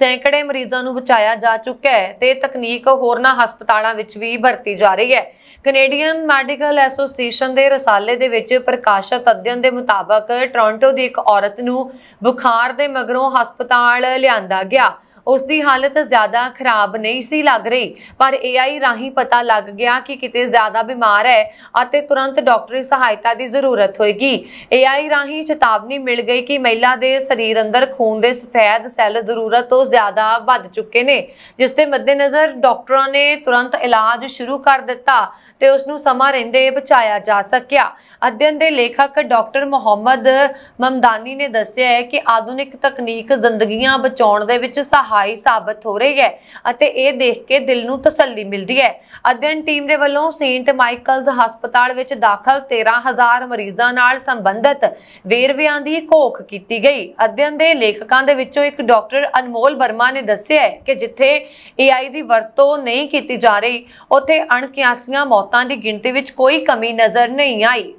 ਸੈਂਕੜੇ ਮਰੀਜ਼ਾਂ ਨੂੰ ਬਚਾਇਆ ਜਾ ਚੁੱਕਾ ਹੈ ਤੇ ਤਕਨੀਕ ਹੋਰਨਾਂ ਹਸਪਤਾਲਾਂ ਵਿੱਚ ਵੀ ਵਰਤੀ ਜਾ ਰਹੀ ਹੈ ਕੈਨੇਡੀਅਨ ਮੈਡੀਕਲ ਐਸੋਸੀਏਸ਼ਨ ਦੇ ਰਸਾਲੇ ਦੇ ਵਿੱਚ ਪ੍ਰਕਾਸ਼ਿਤ ਅਧਿਐਨ ਦੇ ਮੁਤਾਬਕ ਟੋਰਾਂਟੋ ਦੀ ਇੱਕ ਔਰਤ ਨੂੰ ਬੁਖਾਰ ਦੇ ਮਗਰੋਂ ਹਸਪਤਾਲ ਲਿਆਂਦਾ ਗਿਆ ਉਸ ਦੀ ਹਾਲਤ ਜ਼ਿਆਦਾ ਖਰਾਬ ਨਹੀਂ ਸੀ ਲੱਗ ਰਹੀ ਪਰ ਏਆਈ ਰਾਹੀਂ ਪਤਾ ਲੱਗ ਗਿਆ ਕਿ ਕਿਤੇ ਜ਼ਿਆਦਾ ਬਿਮਾਰ ਹੈ ਅਤੇ ਤੁਰੰਤ ਡਾਕਟਰੀ ਸਹਾਇਤਾ ਦੀ ਜ਼ਰੂਰਤ ਹੋਏਗੀ ਏਆਈ ਰਾਹੀਂ ਚੇਤਾਵਨੀ ਮਿਲ ਗਈ ਕਿ ਮਹਿਲਾ ਦੇ ਸਰੀਰ ਅੰਦਰ ਖੂਨ ਦੇ ਸਫੈਦ ਸੈੱਲ ਜ਼ਰੂਰਤ ਤੋਂ ਜ਼ਿਆਦਾ ਵੱਧ ਚੁੱਕੇ ਨੇ ਜਿਸ ਦੇ ਮੱਦੇਨਜ਼ਰ ਡਾਕਟਰਾਂ ਨੇ ਤੁਰੰਤ ਇਲਾਜ ਸ਼ੁਰੂ ਕਰ ਦਿੱਤਾ ਤੇ ਉਸ ਨੂੰ ਸਮਾਂ ਰਹਿੰਦੇ ਬਚਾਇਆ ਜਾ ਸਕਿਆ ਅਧਿਐਨ ਦੇ ਲੇਖਕ ਡਾਕਟਰ ਮੁਹੰਮਦ ਮਮਦਾਨੀ ਨੇ ਦੱਸਿਆ ਹੈ ਕਿ ਆਧੁਨਿਕ ਤਕਨੀਕ ਜ਼ਿੰਦਗੀਆਂ ਬਚਾਉਣ ਦੇ ਵਿੱਚ ਸਹਾਈ ਸਾਬਤ ਹੋ ਰਹੀ ਹੈ ਅਤੇ ਇਹ ਦੇਖ ਕੇ ਦਿਲ ਨੂੰ ਤਸੱਲੀ ਮਿਲਦੀ ਹੈ ਅਧਿਐਨ ਟੀਮ ਦੇ ਵੱਲੋਂ ਸੇਂਟ ਮਾਈਕਲਸ ਹਸਪਤਾਲ ਵਿੱਚ ਦਾਖਲ 13000 ਮਰੀਜ਼ਾਂ ਨਾਲ ਸੰਬੰਧਿਤ ਵੇਰਵਿਆਂ ਦੀ ਘੋਖ ਕੀਤੀ ਗਈ ਅਧਿਐਨ ਦੇ ਲੇਖਕਾਂ ਦੇ ਵਿੱਚੋਂ ਇੱਕ ਡਾਕਟਰ ਅਨਮੋਲ ਵਰਮਾ ਨੇ ਦੱਸਿਆ ਕਿ ਜਿੱਥੇ ਏਆਈ ਦੀ ਵਰਤੋਂ ਨਹੀਂ ਕੀਤੀ ਜਾ ਰਹੀ ਉੱਥੇ ਅਣਕਿਆਸੀਆਂ ਮੌਤਾਂ ਦੀ ਗਿਣਤੀ ਵਿੱਚ ਕੋਈ ਕਮੀ ਨਜ਼ਰ ਨਹੀਂ ਆਈ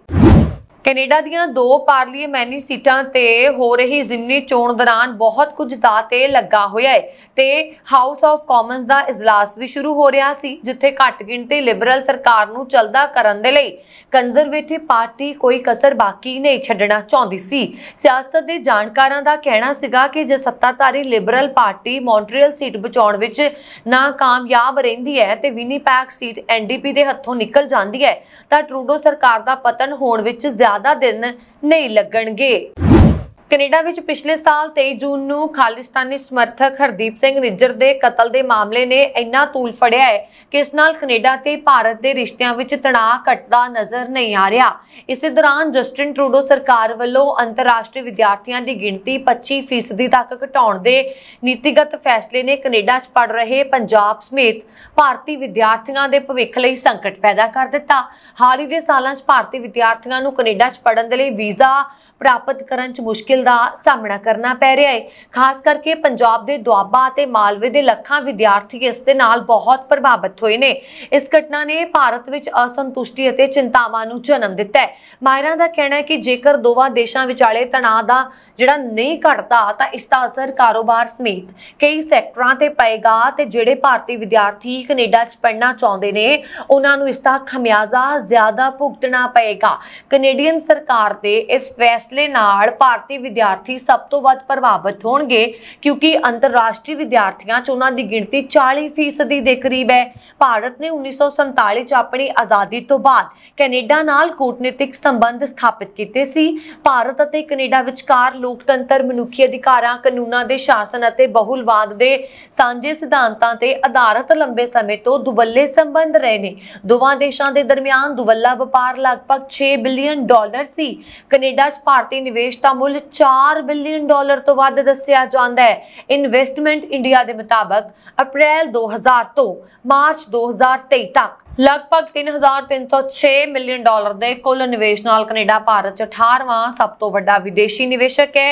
ਕੈਨੇਡਾ ਦੀਆਂ ਦੋ ਪਾਰਲੀਮੈਂਟਰੀ ਸੀਟਾਂ ਤੇ ਹੋ ਰਹੀ ਜ਼ਿਮਨੀ ਚੋਣ ਦੌਰਾਨ ਬਹੁਤ ਕੁਝ ਦਾ ਤੇ ਲੱਗਾ ਹੋਇਆ ਹੈ ਤੇ ਹਾਊਸ ਆਫ ਕਾਮਨਸ ਦਾ ਇਜਲਾਸ ਵੀ ਸ਼ੁਰੂ ਹੋ ਰਿਹਾ ਸੀ ਜਿੱਥੇ ਘੱਟ ਗਿਣਤੀ ਲਿਬਰਲ ਸਰਕਾਰ ਨੂੰ ਚਲਦਾ ਕਰਨ ਦੇ ਲਈ ਕੰਜ਼ਰਵੇਟਿਵ ਪਾਰਟੀ ਕੋਈ ਕਸਰ ਬਾਕੀ ਨਹੀਂ ਛੱਡਣਾ ਚਾਹੁੰਦੀ ਸੀ ਸਿਆਸਤ ਦੇ ਜਾਣਕਾਰਾਂ ਦਾ ਕਹਿਣਾ ਸੀਗਾ ਕਿ ਜੇ ਸੱਤਾਧਾਰੀ ਲਿਬਰਲ ਪਾਰਟੀ ਮੌਂਟਰੀਅਲ ਸੀਟ ਬਚਾਉਣ ਵਿੱਚ ਨਾਕਾਮਯਾਬ ਰਹਿੰਦੀ ਹੈ ਤੇ ਵਿਨੀਪੈਗ ਸੀਟ ਐਨਡੀਪੀ ਦੇ ਹੱਥੋਂ ਨਿਕਲ ਜਾਂਦੀ ਹੈ ਤਾਂ ਟਰੂਡੋ ਸਰਕਾਰ ਦਾ ਪਤਨ ਹੋਣ ਵਿੱਚ ਜ਼ਿਆਦਾ ਦਿਨ ਨਹੀਂ ਲੱਗਣਗੇ ਕੈਨੇਡਾ ਵਿੱਚ ਪਿਛਲੇ ਸਾਲ 23 ਜੂਨ ਨੂੰ ਖਾਲਿਸਤਾਨੀ ਸਮਰਥਕ ਹਰਦੀਪ ਸਿੰਘ ਨਿੱਜਰ ਦੇ ਕਤਲ ਦੇ ਮਾਮਲੇ ਨੇ ਇੰਨਾ ਤੂਲ ਫੜਿਆ ਹੈ ਕਿ ਇਸ ਨਾਲ ਕੈਨੇਡਾ ਤੇ ਭਾਰਤ ਦੇ ਰਿਸ਼ਤਿਆਂ ਵਿੱਚ ਤਣਾਅ ਘਟਦਾ ਨਜ਼ਰ ਨਹੀਂ ਆ ਰਿਹਾ ਇਸੇ ਦੌਰਾਨ ਜਸਟਿਨ ਟਰੂਡੋ ਸਰਕਾਰ ਵੱਲੋਂ ਅੰਤਰਰਾਸ਼ਟਰੀ ਵਿਦਿਆਰਥੀਆਂ ਦੀ ਗਿਣਤੀ 25% ਤੱਕ ਘਟਾਉਣ ਦੇ ਨੀਤੀਗਤ ਫੈਸਲੇ ਨੇ ਕੈਨੇਡਾ 'ਚ ਪੜ ਰਹੇ ਪੰਜਾਬ ਸਮੇਤ ਭਾਰਤੀ ਵਿਦਿਆਰਥੀਆਂ ਦੇ ਭਵਿੱਖ ਲਈ ਸੰਕਟ ਪੈਦਾ ਕਰ ਦਿੱਤਾ ਹਾਲ ਹੀ ਦੇ ਸਾਲਾਂ 'ਚ ਭਾਰਤੀ ਵਿਦਿਆਰਥੀਆਂ ਨੂੰ ਕੈਨੇਡਾ 'ਚ ਪੜਨ ਦੇ ਲਈ ਵੀਜ਼ਾ ਪ੍ਰਾਪਤ ਕਰਨ 'ਚ ਮੁਸ਼ਕਿਲ ਦਾ ਸਾਹਮਣਾ ਕਰਨਾ ਪੈ ਰਿਹਾ ਹੈ ਖਾਸ ਕਰਕੇ ਪੰਜਾਬ ਦੇ ਦੁਆਬਾ ਅਤੇ ਮਾਲਵੇ ਦੇ ਲੱਖਾਂ ਵਿਦਿਆਰਥੀ ਇਸ ਦੇ ਨਾਲ ਬਹੁਤ ਪ੍ਰਭਾਵਿਤ ਹੋਏ ਨੇ ਇਸ ਘਟਨਾ ਨੇ ਭਾਰਤ ਵਿੱਚ ਅਸੰਤੁਸ਼ਟੀ ਅਤੇ ਚਿੰਤਾਵਾਂ ਨੂੰ ਜਨਮ ਦਿੱਤਾ ਹੈ ਮਾਇਰਾਂ ਦਾ ਕਹਿਣਾ ਹੈ ਕਿ ਜੇਕਰ ਦੋਵਾਂ ਦੇਸ਼ਾਂ ਵਿਚਾਲੇ ਤਣਾਅ ਦਾ ਜਿਹੜਾ ਨਹੀਂ ਘਟਦਾ ਤਾਂ ਇਸ ਦਾ ਅਸਰ ਕਾਰੋਬਾਰ ਸਮੇਤ ਕਈ ਸੈਕਟਰਾਂ ਤੇ ਪਏਗਾ ਤੇ ਜਿਹੜੇ ਭਾਰਤੀ ਵਿਦਿਆਰਥੀ ਕੈਨੇਡਾ 'ਚ ਪੜ੍ਹਨਾ ਚਾਹੁੰਦੇ ਨੇ ਉਹਨਾਂ ਨੂੰ ਇਸ ਦਾ ਖਮਿਆਜ਼ਾ ਜ਼ਿਆਦਾ ਭੁਗਤਣਾ ਪਏਗਾ ਕੈਨੇਡੀਅਨ ਸਰਕਾਰ ਦੇ ਇਸ ਫੈਸਲੇ ਨਾਲ ਭਾਰਤੀ ਵਿਦਿਆਰਥੀ ਸਭ ਤੋਂ ਵੱਧ ਪ੍ਰਭਾਵਿਤ ਹੋਣਗੇ ਕਿਉਂਕਿ ਅੰਤਰਰਾਸ਼ਟਰੀ ਵਿਦਿਆਰਥੀਆਂ 'ਚ ਉਹਨਾਂ ਦੀ ਗਿਣਤੀ 40% ਦੀ ਦੇ ਕਰੀਬ ਹੈ ਭਾਰਤ ਨੇ 1947 'ਚ ਆਪਣੀ ਆਜ਼ਾਦੀ ਤੋਂ ਬਾਅਦ ਕੈਨੇਡਾ ਨਾਲ ਕੂਟਨੀਤਿਕ ਸੰਬੰਧ ਸਥਾਪਿਤ ਕੀਤੇ ਸੀ ਭਾਰਤ ਅਤੇ ਕੈਨੇਡਾ ਵਿਚਕਾਰ ਲੋਕਤੰਤਰ ਮਨੁੱਖੀ ਅਧਿਕਾਰਾਂ ਕਾਨੂੰਨਾਂ ਦੇ ਸ਼ਾਸਨ ਅਤੇ ਬਹੁਲਵਾਦ ਦੇ ਸਾਂਝੇ ਸਿਧਾਂਤਾਂ ਤੇ ਆਧਾਰਿਤ ਲੰਬੇ ਸਮੇਂ ਤੋਂ ਦੁਵੱਲੇ ਸੰਬੰਧ ਰਹੇ ਨੇ ਦੋਵਾਂ ਦੇਸ਼ਾਂ ਦੇ ਦਰਮਿਆਨ ਦੁਵੱਲਾ ਵਪਾਰ ਲਗਭਗ 6 ਬਿਲੀਅਨ ਡਾਲਰ ਸੀ ਕੈਨੇਡਾ 'ਚ ਭਾਰਤੀ ਨਿਵੇਸ਼ ਦਾ ਮੁੱਲ 4 ਬਿਲੀਅਨ ਡਾਲਰ ਤੋਂ ਵੱਧ ਦੱਸਿਆ ਜਾਂਦਾ ਹੈ ਇਨਵੈਸਟਮੈਂਟ ਇੰਡੀਆ ਦੇ ਮੁਤਾਬਕ ਅਪ੍ਰੈਲ 2000 ਤੋਂ ਮਾਰਚ 2023 ਤੱਕ ਲਗਭਗ 3306 ਮਿਲੀਅਨ ਡਾਲਰ ਦੇ ਕੁੱਲ ਨਿਵੇਸ਼ ਨਾਲ ਕੈਨੇਡਾ ਭਾਰਤ 'ਚ 18ਵਾਂ ਸਭ ਤੋਂ ਵੱਡਾ ਵਿਦੇਸ਼ੀ ਨਿਵੇਸ਼ਕ ਹੈ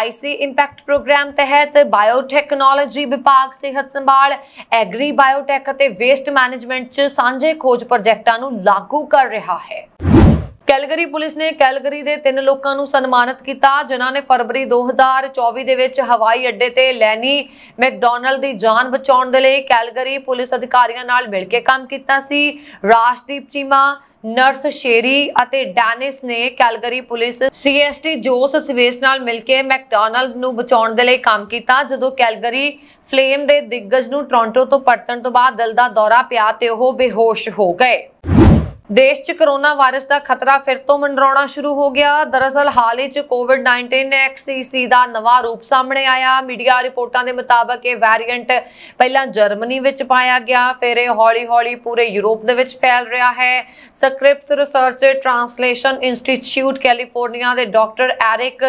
ਆਈਸੀ ਇੰਪੈਕਟ ਪ੍ਰੋਗਰਾਮ ਤਹਿਤ ਬਾਇਓਟੈਕਨੋਲੋਜੀ ਵਿਭਾਗ ਸਿਹਤ ਸੰਭਾਲ ਐਗਰੀ ਬਾਇਓਟੈਕ ਅਤੇ ਵੇਸਟ ਮੈਨੇਜਮੈਂਟ 'ਚ ਸਾਂਝੇ ਖੋਜ ਪ੍ਰੋਜੈਕਟਾਂ ਨੂੰ ਲਾਗੂ ਕਰ ਰਿਹਾ ਹੈ ਕੈਲਗਰੀ ਪੁਲਿਸ ਨੇ ਕੈਲਗਰੀ ਦੇ ਤਿੰਨ ਲੋਕਾਂ ਨੂੰ ਸਨਮਾਨਿਤ ਕੀਤਾ ਜਿਨ੍ਹਾਂ ਨੇ ਫਰਵਰੀ 2024 ਦੇ ਵਿੱਚ ਹਵਾਈ ਅੱਡੇ ਤੇ ਲੈਨੀ ਮੈਕਡੋਨਲ ਦੀ ਜਾਨ ਬਚਾਉਣ ਦੇ ਲਈ ਕੈਲਗਰੀ ਪੁਲਿਸ ਅਧਿਕਾਰੀਆਂ ਨਾਲ ਮਿਲ ਕੇ ਕੰਮ ਕੀਤਾ ਸੀ ਰਾਸ਼ਦੀਪ ਚੀਮਾ ਨਰਸ ਸ਼ੇਰੀ ਅਤੇ ਡੈਨਿਸ ਨੇ ਕੈਲਗਰੀ ਪੁਲਿਸ ਸੀਐਸਟੀ ਜੋਸ ਸਵੇਸ ਨਾਲ ਮਿਲ ਕੇ ਮੈਕਡੋਨਲਡ ਨੂੰ ਬਚਾਉਣ ਦੇ ਲਈ ਕੰਮ ਕੀਤਾ ਜਦੋਂ ਕੈਲਗਰੀ ਫਲੇਮ ਦੇ ਦਿੱਗਜ ਨੂੰ ਟੋਰਾਂਟੋ ਤੋਂ ਪਰਤਣ ਤੋਂ ਬਾਅਦ ਦਿਲ ਦਾ ਦੌਰਾ ਪਿਆ ਤੇ ਉਹ ਬੇਹੋਸ਼ ਹੋ ਗਏ ਦੇਸ਼ 'ਚ ਕਰੋਨਾ ਵਾਇਰਸ ਦਾ ਖਤਰਾ ਫਿਰ ਤੋਂ ਮੰਡਰਾਉਣਾ ਸ਼ੁਰੂ ਹੋ ਗਿਆ ਦਰਅਸਲ ਹਾਲ ਹੀ 'ਚ ਕੋਵਿਡ-19 XCC ਦਾ ਨਵਾਂ ਰੂਪ ਸਾਹਮਣੇ ਆਇਆ ਮੀਡੀਆ ਰਿਪੋਰਟਾਂ ਦੇ ਮੁਤਾਬਕ ਇਹ ਵੈਰੀਐਂਟ ਪਹਿਲਾਂ ਜਰਮਨੀ ਵਿੱਚ ਪਾਇਆ ਗਿਆ ਫਿਰ ਇਹ ਹੌਲੀ-ਹੌਲੀ ਪੂਰੇ ਯੂਰਪ ਦੇ ਵਿੱਚ ਫੈਲ ਰਿਹਾ ਹੈ Scripps Research Translation Institute California ਦੇ ਡਾਕਟਰ ਐਰਿਕ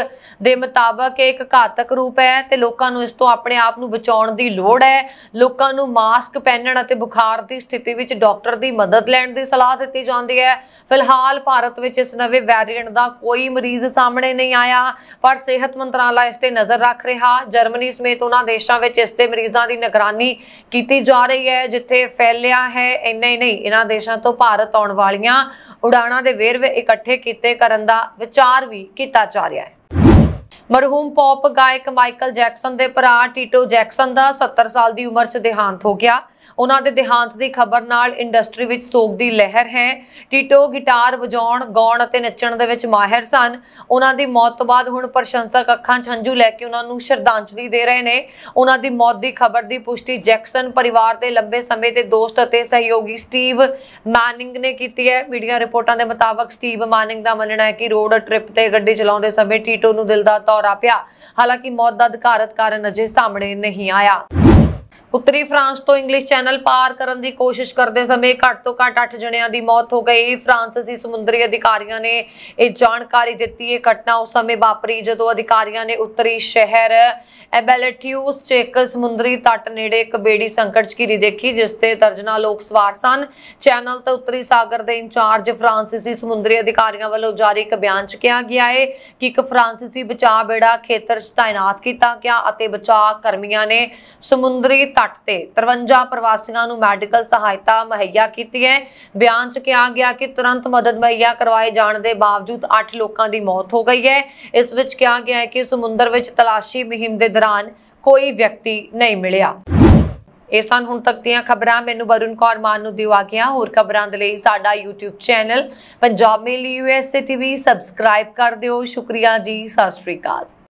ਦੇ ਮੁਤਾਬਕ ਇਹ ਇੱਕ ਘਾਤਕ ਰੂਪ ਹੈ ਤੇ ਲੋਕਾਂ ਨੂੰ ਇਸ ਤੋਂ ਆਪਣੇ ਆਪ ਨੂੰ ਬਚਾਉਣ ਦੀ ਲੋੜ ਹੈ ਲੋਕਾਂ ਨੂੰ ਮਾਸਕ ਪਹਿਨਣ ਅਤੇ ਬੁਖਾਰ ਦੀ ਸਥਿਤੀ ਵਿੱਚ ਡਾਕਟਰ ਦੀ ਮਦਦ ਲੈਣ ਦੀ ਸਲਾਹ ਦਿੱਤੀ ਜਾਂਦੇ ਹੈ ਫਿਲਹਾਲ ਭਾਰਤ ਵਿੱਚ ਇਸ ਨਵੇਂ ਵੈਰੀਐਂਟ ਦਾ ਕੋਈ ਮਰੀਜ਼ ਸਾਹਮਣੇ ਨਹੀਂ ਆਇਆ ਪਰ ਸਿਹਤ ਮੰਤਰਾਲਾ ਇਸ ਤੇ ਨਜ਼ਰ ਰੱਖ ਰਿਹਾ ਜਰਮਨੀ ਸਮੇਤ ਉਹਨਾਂ ਦੇਸ਼ਾਂ ਵਿੱਚ ਇਸ ਤੇ ਮਰੀਜ਼ਾਂ ਦੀ ਨਿਗਰਾਨੀ ਕੀਤੀ ਜਾ ਰਹੀ ਹੈ ਜਿੱਥੇ ਫੈਲਿਆ ਹੈ ਇੰਨਾ ਹੀ ਨਹੀਂ ਇਹਨਾਂ ਦੇਸ਼ਾਂ ਤੋਂ ਭਾਰਤ ਆਉਣ ਵਾਲੀਆਂ ਉਡਾਣਾਂ ਦੇ ਵੇਰਵੇ ਇਕੱਠੇ ਕੀਤੇ ਕਰਨ ਦਾ ਵਿਚਾਰ ਵੀ ਕੀਤਾ ਜਾ ਰਿਹਾ ਹੈ ਮਰਹੂਮ ਪੌਪ ਗਾਇਕ ਮਾਈਕਲ ਜੈਕਸਨ ਦੇ ਭਰਾ ਟੀਟੋ ਜੈਕਸਨ ਦਾ 70 ਸਾਲ ਦੀ ਉਮਰ 'ਚ ਦੇਹਾਂਤ ਹੋ ਗਿਆ ਉਹਨਾਂ ਦੇ ਦੇਹਾਂਤ ਦੀ ਖਬਰ ਨਾਲ ਇੰਡਸਟਰੀ ਵਿੱਚ ਸੋਗ ਦੀ ਲਹਿਰ ਹੈ ਟੀਟੋ ਗਿਟਾਰ ਵਜਾਉਣ ਗਾਉਣ ਅਤੇ ਨੱਚਣ ਦੇ ਵਿੱਚ ਮਾਹਿਰ ਸਨ ਉਹਨਾਂ ਦੀ ਮੌਤ ਤੋਂ ਬਾਅਦ ਹੁਣ ਪ੍ਰਸ਼ੰਸਕ ਅੱਖਾਂ 'ਚ ਲੈ ਕੇ ਉਹਨਾਂ ਨੂੰ ਸ਼ਰਧਾਂਜਲੀ ਦੇ ਰਹੇ ਨੇ ਉਹਨਾਂ ਦੀ ਮੌਤ ਦੀ ਖਬਰ ਦੀ ਪੁਸ਼ਟੀ ਜੈਕਸਨ ਪਰਿਵਾਰ ਦੇ ਲੰਬੇ ਸਮੇਂ ਦੇ ਦੋਸਤ ਅਤੇ ਸਹਿਯੋਗੀ ਸਟੀਵ ਮੈਨਿੰਗ ਨੇ ਕੀਤੀ ਹੈ ਮੀਡੀਆ ਰਿਪੋਰਟਾਂ ਦੇ ਮੁਤਾਬਕ ਸਟੀਵ ਮੈਨਿੰਗ ਦਾ ਮੰਨਣਾ ਹੈ ਕਿ ਰੋਡ ਟ੍ਰਿਪ ਤੇ ਗੱਡੀ ਚਲਾਉਂਦੇ ਸਮੇਂ ਟੀਟੋ ਨੂੰ ਦਿਲ ਦਾ ਤੌਰਾ ਪਿਆ ਹਾਲਾਂਕਿ ਮੌਤ ਦਾ ਅਧਿਕਾਰਤ ਕਾਰਨ ਅਜੇ ਸਾਹਮਣੇ ਨਹੀਂ ਆਇਆ ਉੱਤਰੀ ਫਰਾਂਸ ਤੋਂ ਇੰਗਲਿਸ਼ ਚੈਨਲ ਪਾਰ ਕਰਨ ਦੀ ਕੋਸ਼ਿਸ਼ ਕਰਦੇ ਸਮੇਂ ਘੱਟ ਤੋਂ ਘੱਟ 8 ਜਣਿਆਂ ਦੀ ਮੌਤ ਹੋ ਗਈ ਫਰਾਂਸੀਸੀ ਸਮੁੰਦਰੀ ਅਧਿਕਾਰੀਆਂ ਨੇ ਇਹ ਜਾਣਕਾਰੀ ਦਿੱਤੀ ਇਹ ਘਟਨਾ ਉਸ ਸਮੇਂ ਵਾਪਰੀ ਜਦੋਂ ਅਧਿਕਾਰੀਆਂ ਨੇ ਉੱਤਰੀ ਸ਼ਹਿਰ ਐਬੈਲਟਿਊਸ 'ਚ ਸਮੁੰਦਰੀ ਤੱਟ ਨੇੜੇ ਇੱਕ ਬੇੜੀ ਸੰਕਟ 'ਚ ਘਿਰੀ ਦੇਖੀ ਜਿਸ ਤੇ ਦਰਜਨਾ ਲੋਕ ਸਵਾਰ ਸਨ ਚੈਨਲ ਤੇ ਉੱਤਰੀ ਸਾਗਰ ਦੇ ਇੰਚਾਰਜ ਫਰਾਂਸੀਸੀ ਸਮੁੰਦਰੀ ਅਧਿਕਾਰੀਆਂ ਵੱਲੋਂ ਜਾਰੀ ਇੱਕ ਬਿਆਨ 'ਚ ਕਿਹਾ ਗਿਆ ਹੈ ਕਿ ਇੱਕ ਫਰਾਂਸੀਸੀ ਬਚਾਅ ਬੇੜਾ ਖੇਤਰ 'ਚ ਤਾਇਨਾਤ ਕੀਤਾ ਗਿਆ ਅਤੇ ਬਚਾਅ ਕਰਮੀਆਂ ਨੇ ਸਮੁੰਦਰੀ ਤੱਟ ਤੇ 53 ਪ੍ਰਵਾਸੀਆਂ ਨੂੰ ਮੈਡੀਕਲ ਸਹਾਇਤਾ ਮੁਹੱਈਆ ਕੀਤੀ ਹੈ ਬਿਆਨ 'ਚ ਕਿਹਾ ਗਿਆ ਕਿ ਤੁਰੰਤ ਮਦਦ ਮੁਹੱਈਆ ਕਰਵਾਏ ਜਾਣ ਦੇ ਬਾਵਜੂਦ 8 ਲੋਕਾਂ ਦੀ ਮੌਤ ਹੋ ਗਈ ਹੈ ਇਸ ਵਿੱਚ ਕਿਹਾ ਗਿਆ ਹੈ ਕਿ ਸਮੁੰਦਰ ਵਿੱਚ ਤਲਾਸ਼ੀ ਮਹਿੰਮ ਦੇ ਦੌਰਾਨ ਕੋਈ ਵਿਅਕਤੀ ਨਹੀਂ ਮਿਲਿਆ ਇਸ ਸਨ ਹੁਣ ਤੱਕ ਦੀਆਂ ਖਬਰਾਂ ਮੈਨੂੰ ਵਰੁਣ ਕੌਰ ਮਾਨ ਨੂੰ ਦਿਓ ਗਿਆ ਹੋਰ ਖਬਰਾਂ ਦੇ ਲਈ ਸਾਡਾ YouTube ਚੈਨਲ ਪੰਜਾਬ ਮੇਲੀ ਯੂਐਸਏ ਟੀਵੀ ਸਬਸਕ੍ਰਾਈਬ ਕਰ ਦਿਓ ਸ਼ੁਕਰੀਆ ਜੀ ਸਤਿ ਸ਼੍ਰੀ ਅਕਾਲ